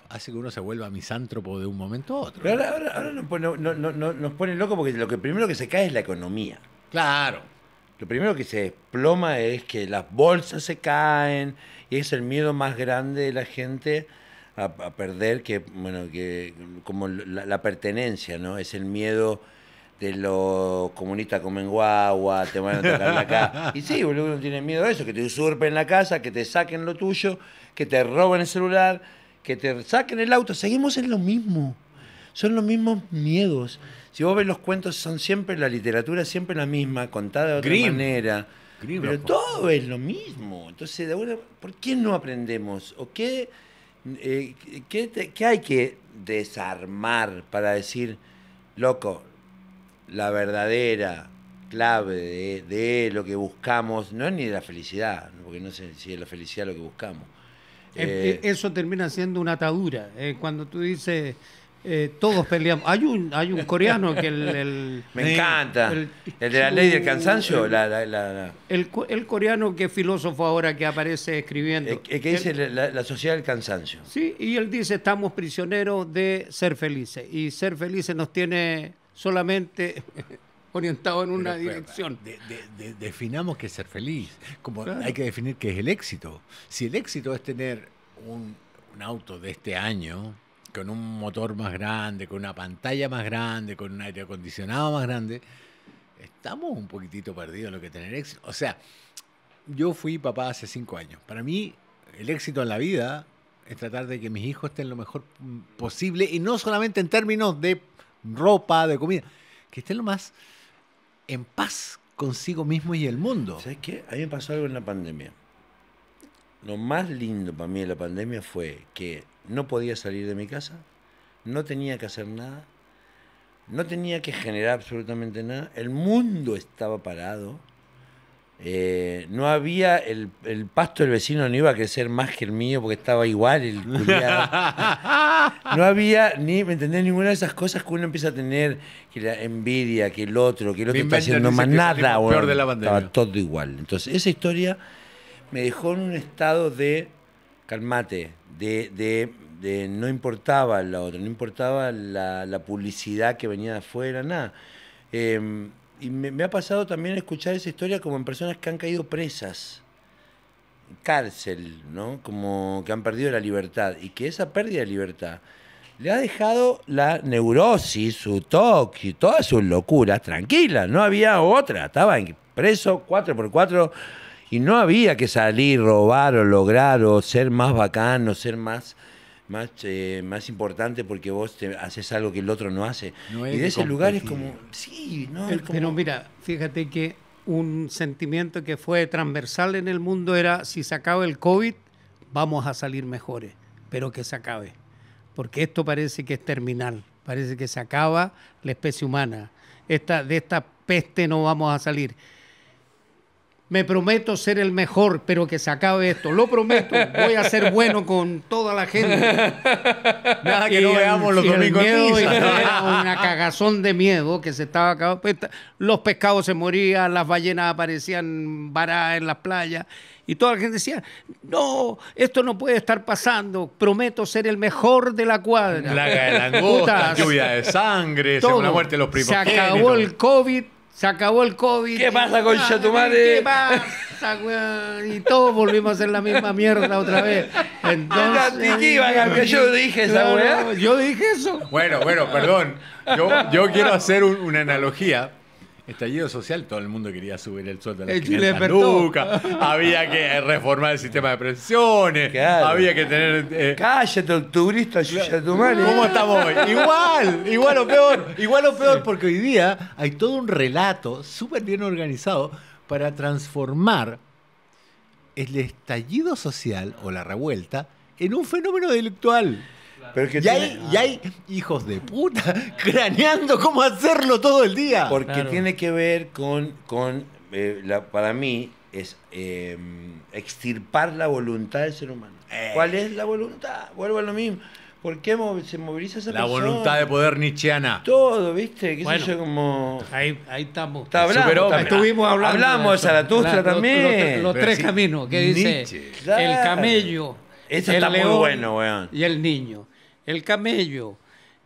hace que uno se vuelva misántropo de un momento a otro. ahora, nos, pone, no, loco porque lo primero que se cae es la economía. Claro. Lo primero que se desploma es que las bolsas se caen y es el miedo más grande de la gente a, perder que, bueno, que como la, pertenencia, ¿no? Es el miedo de lo comunistas comen guagua, te van a tocar la casa. <laughs> Y sí, boludo, uno tiene miedo a eso, que te usurpen la casa, que te saquen lo tuyo, que te roben el celular, que te saquen el auto. Seguimos en lo mismo. Son los mismos miedos. Si vos ves los cuentos, son siempre la literatura, siempre la misma, contada de otra manera. pero todo es lo mismo. Entonces, de ¿por qué no aprendemos? ¿O qué, eh, qué hay que desarmar para decir, loco, la verdadera clave de, lo que buscamos, no es ni de la felicidad, porque no sé si es la felicidad lo que buscamos. Eh, eh, eh, eso termina siendo una atadura. cuando tú dices, todos peleamos. Hay un, hay un coreano que el. Me encanta. El, de la ley del cansancio. El, la, el, el, coreano que es filósofo ahora que aparece escribiendo. que dice la, sociedad del cansancio. Sí, y él dice: estamos prisioneros de ser felices. Y ser felices nos tiene solamente <laughs> orientado en una dirección. definamos que es ser feliz. Como hay que definir qué es el éxito. Si el éxito es tener un, auto de este año con un motor más grande, con una pantalla más grande, con un aire acondicionado más grande, estamos un poquitito perdidos en lo que tener éxito. O sea, yo fui papá hace cinco años. Para mí, el éxito en la vida es tratar de que mis hijos estén lo mejor posible y no solamente en términos de ropa, de comida. Que esté lo más en paz consigo mismo y el mundo. ¿Sabes qué? A mí me pasó algo en la pandemia. Lo más lindo para mí de la pandemia fue que no podía salir de mi casa, no tenía que hacer nada, no tenía que generar absolutamente nada, el mundo estaba parado eh, no había, el, pasto del vecino no iba a crecer más que el mío porque estaba igual el <laughs> no había ni, ¿me entendés? Ninguna de esas cosas que uno empieza a tener, que la envidia, que el otro, que el otro está haciendo más nada. la estaba todo igual. Entonces, esa historia me dejó en un estado de calmate, de, no importaba la otra, no importaba la, publicidad que venía de afuera, nada. Em, y me, ha pasado también escuchar esa historia como en personas que han caído presas, cárcel, ¿no? Como que han perdido la libertad y que esa pérdida de libertad le ha dejado la neurosis, su toque, todas sus locuras tranquilas, no había otra, estaba preso cuatro por cuatro y no había que salir, robar o lograr o ser más bacano, ser más más, eh, más importante porque vos haces algo que el otro no hace. y de ese lugar es como, sí, no, Pero mira, fíjate que un sentimiento que fue transversal en el mundo era, si se acaba el COVID, vamos a salir mejores, pero que se acabe. Porque esto parece que es terminal, parece que se acaba la especie humana. Esta, de esta peste no vamos a salir me prometo ser el mejor, pero que se acabe esto. Lo prometo, voy a ser bueno con toda la gente. <laughs> Nada que no veamos los domingos era una cagazón de miedo que se estaba acabando. Pues, los pescados se morían, las ballenas aparecían varadas en las playas. Y toda la gente decía, no, esto no puede estar pasando, prometo ser el mejor de la cuadra. La de <laughs> lluvia de sangre, una muerte de los primos. Se acabó el COVID, se acabó el COVID. ¿Qué pasa, con ah, tu ¿Qué pasa, Y todos volvimos a hacer la misma mierda otra vez. Entonces. Yo dije esa Yo dije eso. Bueno, bueno, perdón. Yo, yo quiero hacer una analogía. Estallido social, todo el mundo quería subir el sueldo a la Había que reformar el sistema de pensiones. Había que tener. Eh, Cállate, turista, tu madre. ¿Cómo estamos hoy? igual, igual o peor. Igual o peor, porque hoy día hay todo un relato súper bien organizado para transformar el estallido social o la revuelta en un fenómeno delictual. Pero y, hay, y, hay, hijos de puta <laughs> craneando cómo hacerlo todo el día. Porque tiene que ver con, con eh, la, para mí, es eh, extirpar la voluntad del ser humano. Eh. ¿Cuál es la voluntad? Vuelvo a lo mismo. ¿Por qué se moviliza esa la voluntad de poder nietzscheana. Todo, ¿viste? que bueno, Como... Ahí, ahí estamos. hablamos, estuvimos hablando. Hablamos de Zaratustra también. Los, tres caminos, qué dice? El camello, Eso el está muy bueno, weón. y el niño. El camello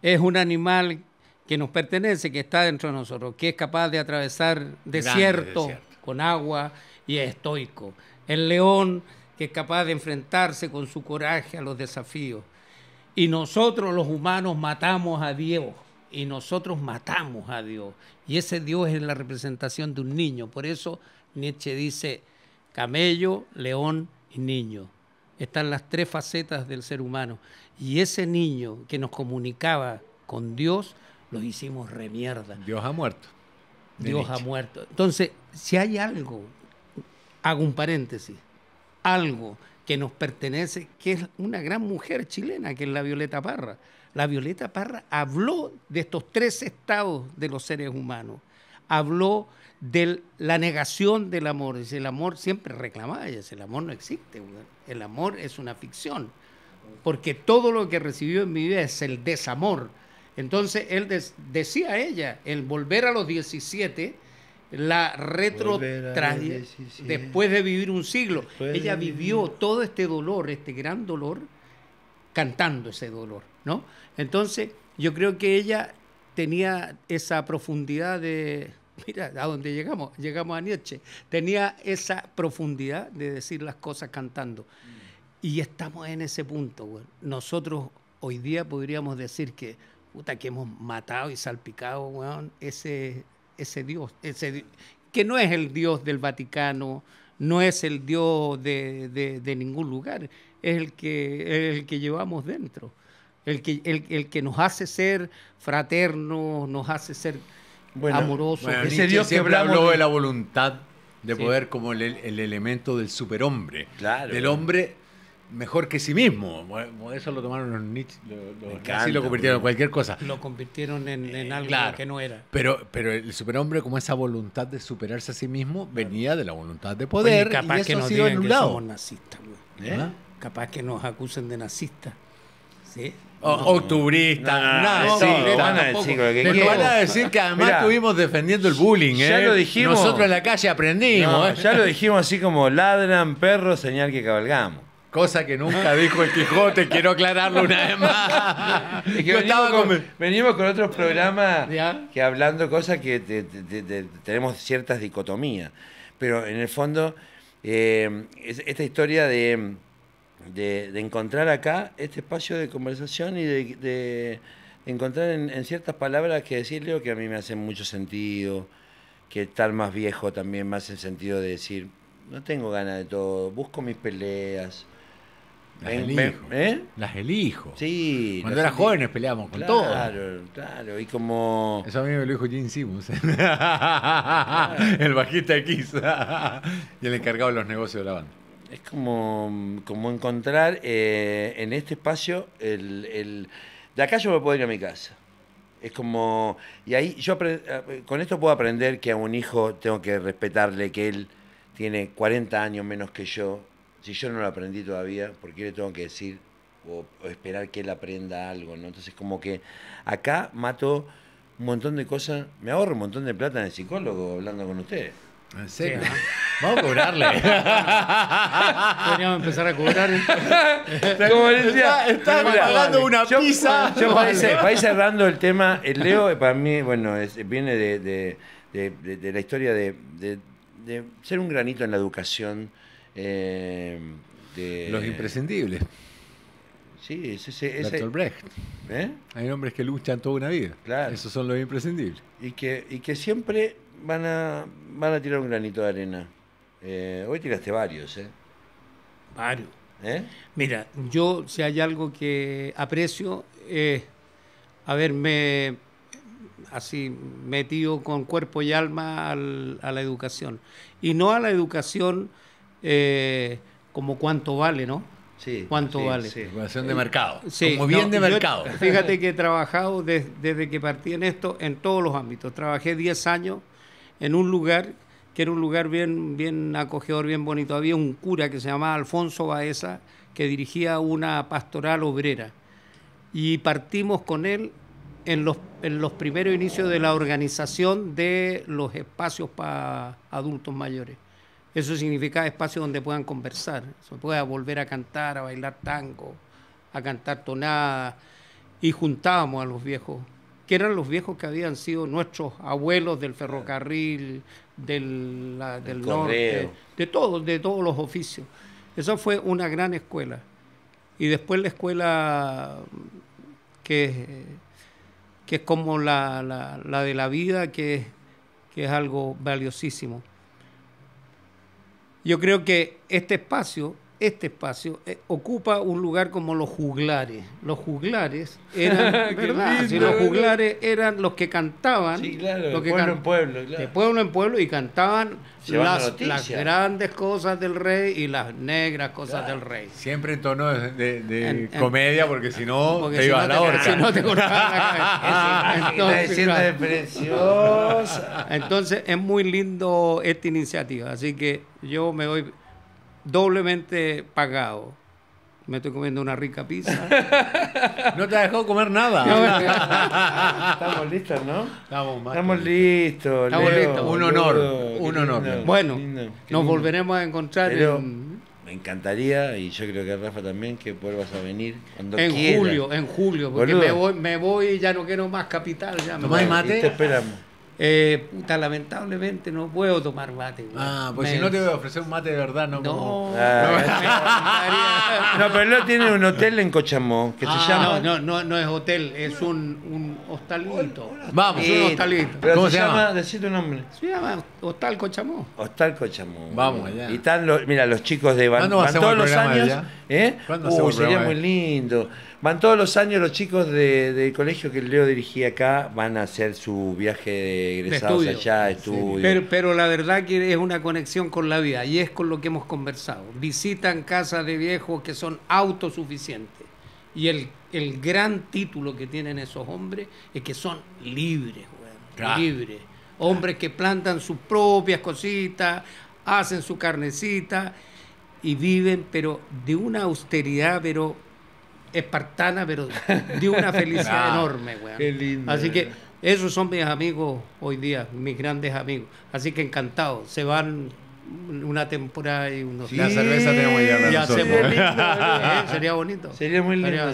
es un animal que nos pertenece, que está dentro de nosotros, que es capaz de atravesar desierto, con agua y es estoico. El león, que es capaz de enfrentarse con su coraje a los desafíos. Y nosotros los humanos matamos a Dios. Y nosotros matamos a Dios. Y ese Dios es la representación de un niño. Por eso Nietzsche dice camello, león y niño. Están las tres facetas del ser humano. Y ese niño que nos comunicaba con Dios, lo hicimos remierda. Dios ha muerto. Dios ha muerto. Entonces, si hay algo, hago un paréntesis, algo que nos pertenece, que es una gran mujer chilena, que es la Violeta Parra. La Violeta Parra habló de estos tres estados de los seres humanos. Habló de la negación del amor. Dice, el amor siempre reclamaba, dice, el amor no existe. El amor es una ficción porque todo lo que recibió en mi vida es el desamor. Entonces él decía a ella, el volver a los 17, la retrotraje después de vivir un siglo. ella vivió todo este dolor, este gran dolor, cantando ese dolor, ¿no? Entonces yo creo que ella tenía esa profundidad de, <laughs> mira, a dónde llegamos, llegamos a Nietzsche, tenía esa profundidad de decir las cosas cantando. Y estamos en ese punto, Nosotros hoy día podríamos decir que, puta, que hemos matado y salpicado, ese, ese Dios, ese, que no es el Dios del Vaticano, no es el Dios de, ningún lugar, es el que, el que llevamos dentro, el que, el, que nos hace ser fraternos, nos hace ser bueno, amorosos. ese Dios siempre que habló de... la voluntad de poder como el, elemento del superhombre, claro, del hombre mejor que sí mismo. Eso lo tomaron los Nietzsche, lo, lo convirtieron en cualquier cosa. Lo convirtieron en, eh, algo que no era. Pero, pero el superhombre, como esa voluntad de superarse a sí mismo, venía de la voluntad de poder. capaz que nos ha sido digan que somos ¿Eh? ¿Eh? Capaz que nos acusen de nazistas. ¿Sí? octubrista, nada, van a decir que además estuvimos defendiendo el bullying. Nosotros en la calle aprendimos. Ya lo dijimos así como ladran perro señal que cabalgamos. Cosa que nunca dijo el Quijote, quiero aclararlo una vez más. <laughs> venimos, con, otros programas que hablando cosas que tenemos ciertas dicotomías. Pero en el fondo, eh, esta historia de, encontrar acá este espacio de conversación y de, encontrar en, ciertas palabras que decirle que a mí me hace mucho sentido, que estar más viejo también me hace sentido de decir, no tengo ganas de todo, busco mis peleas las elijo. ¿eh? Las elijo. Sí. Cuando eran jóvenes peleábamos con todo. Claro, claro. Y como. Eso a mí me lo dijo Jim Simmons. <laughs> el bajista X y el encargado de los negocios de la banda. Es como, como encontrar eh, en este espacio el, el, De acá yo me puedo ir a mi casa. Es como. Y ahí yo eh, con esto puedo aprender que a un hijo tengo que respetarle que él tiene 40 años menos que yo si yo no lo aprendí todavía, porque qué le tengo que decir o, esperar que él aprenda algo? ¿no? Entonces, como que acá mato un montón de cosas, me ahorro un montón de plata en el psicólogo hablando con ustedes. <laughs> Vamos a cobrarle. Podríamos empezar a cobrar. <laughs> Como está, pagando una pizza. Yo, para, ir, cerrando el tema, el Leo eh, para mí, bueno, viene de, de, de, la historia de, ser un granito en la educación eh, los imprescindibles. Sí, ese, ese, ¿Eh? Hay hombres que luchan toda una vida. Claro. Esos son los imprescindibles. Y que, que siempre van a, van a tirar un granito de arena. Eh, hoy tiraste varios, Varios. Mira, yo si hay algo que aprecio es haberme así metido con cuerpo y alma a la educación. Y no a la educación eh, como cuánto vale, ¿no? Sí. ¿Cuánto vale? de mercado. Eh, como bien de mercado. <laughs> fíjate que he trabajado desde que partí en esto en todos los ámbitos. Trabajé 10 años en un lugar que era un lugar bien, bien acogedor, bien bonito. Había un cura que se llamaba Alfonso Baeza que dirigía una pastoral obrera. Y partimos con él en los, en los primeros inicios de la organización de los espacios para adultos mayores. Eso significa espacio donde puedan conversar, se pueda volver a cantar, a bailar tango, a cantar tonada Y juntábamos a los viejos, que eran los viejos que habían sido nuestros abuelos del ferrocarril, del, del norte, de todos, de todos los oficios. Eso fue una gran escuela. Y después la escuela que, que es como la, de la vida, que es algo valiosísimo. Yo creo que este espacio este espacio eh, ocupa un lugar como los juglares. Los juglares eran, <laughs> los eran los que cantaban, de pueblo en pueblo, en pueblo y cantaban las, grandes cosas del rey y las negras cosas del rey. Siempre en tono de, comedia porque si no te si a la horca. no te la cabeza. <laughs> Entonces es muy lindo esta iniciativa, así que yo me voy doblemente pagado. Me estoy comiendo una rica pizza. <laughs> no te ha dejado comer nada. <laughs> Estamos listos, ¿no? Estamos, listos. Estamos listos. Un honor. bueno, nos volveremos a encontrar me encantaría, y yo creo que Rafa también, que vuelvas a venir cuando En julio, en julio, porque me voy, y ya no quiero más capital. Ya me mate. te esperamos. Eh, puta, lamentablemente no puedo tomar mate. Ah, pues si no te voy a ofrecer un mate de verdad, no. No, como... Ah, no, pero él tiene un hotel en Cochamó que se ah. llama. No, no, no, no es hotel, es un, un hostalito. Vamos, eh, un hostalito. ¿Cómo se, llama? Decir tu nombre. Se llama Hostal Cochamó. Hostal Cochamó. Vamos allá. Y están los, mira, los chicos de Van, todos los años. ¿Eh? sería muy lindo. Van todos los años los chicos del colegio que Leo dirigía acá, van a hacer su viaje de egresados allá, Pero, la verdad que es una conexión con la vida y es con lo que hemos conversado. Visitan casas de viejos que son autosuficientes. Y el, el gran título que tienen esos hombres es que son libres, libres. Hombres que plantan sus propias cositas, hacen su carnecita y viven, pero de una austeridad, pero espartana, pero de una <laughs> felicidad ah, enorme, Así que esos son mis amigos hoy día, mis grandes amigos. Así que encantado. Se van una temporada y unos... la cerveza tenemos ya. <laughs> Eh, sería bonito. Sería muy lindo.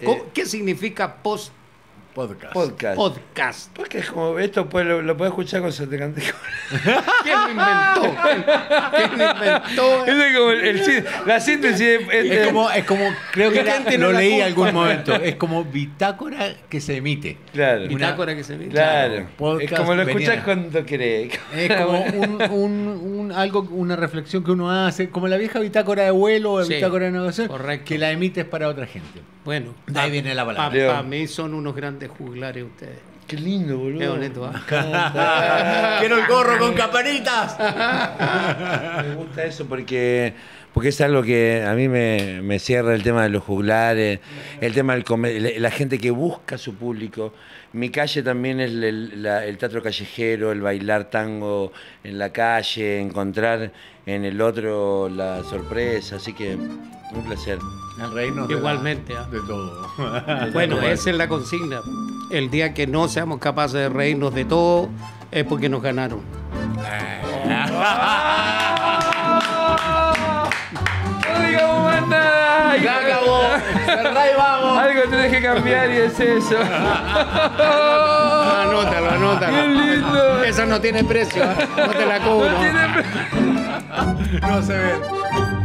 Eh. ¿Qué significa post Podcast. Podcast. Podcast. Porque es como, esto pues, lo, lo puedes escuchar con 70 <laughs> ¿Quién lo inventó? ¿Quién lo inventó? Es como la síntesis. Es, como, es como, creo que lo leí en algún momento. Es como bitácora que se emite. Claro. bitácora que se emite. Claro. es como lo escuchas cuando crees Es como un, un, algo, una reflexión que uno hace, como la vieja bitácora de vuelo o la bitácora de negociación, que la emites para otra gente. Bueno, de ahí viene la palabra. Para mí son unos grandes de juglares ustedes. Qué lindo, boludo. Qué bonito, ¿ah? <laughs> Quiero el gorro con caperitas. <laughs> me gusta eso porque, porque es algo que a mí me, me cierra el tema de los juglares, el tema de la gente que busca su público, mi calle también es el, teatro callejero, el bailar tango en la calle, encontrar en el otro la sorpresa, así que un placer. El reino Igualmente. De, ¿ah? de todo. <laughs> bueno, esa es la consigna. El día que no seamos capaces de reírnos de todo es porque nos ganaron. <laughs> <laughs> digamos Ya acabó. Cerrá y vamos. Algo tenés que cambiar y es eso. anótalo, anótalo. Qué lindo. Esa no tiene precio. ¿eh? No te la cobro. No, tiene no se ve.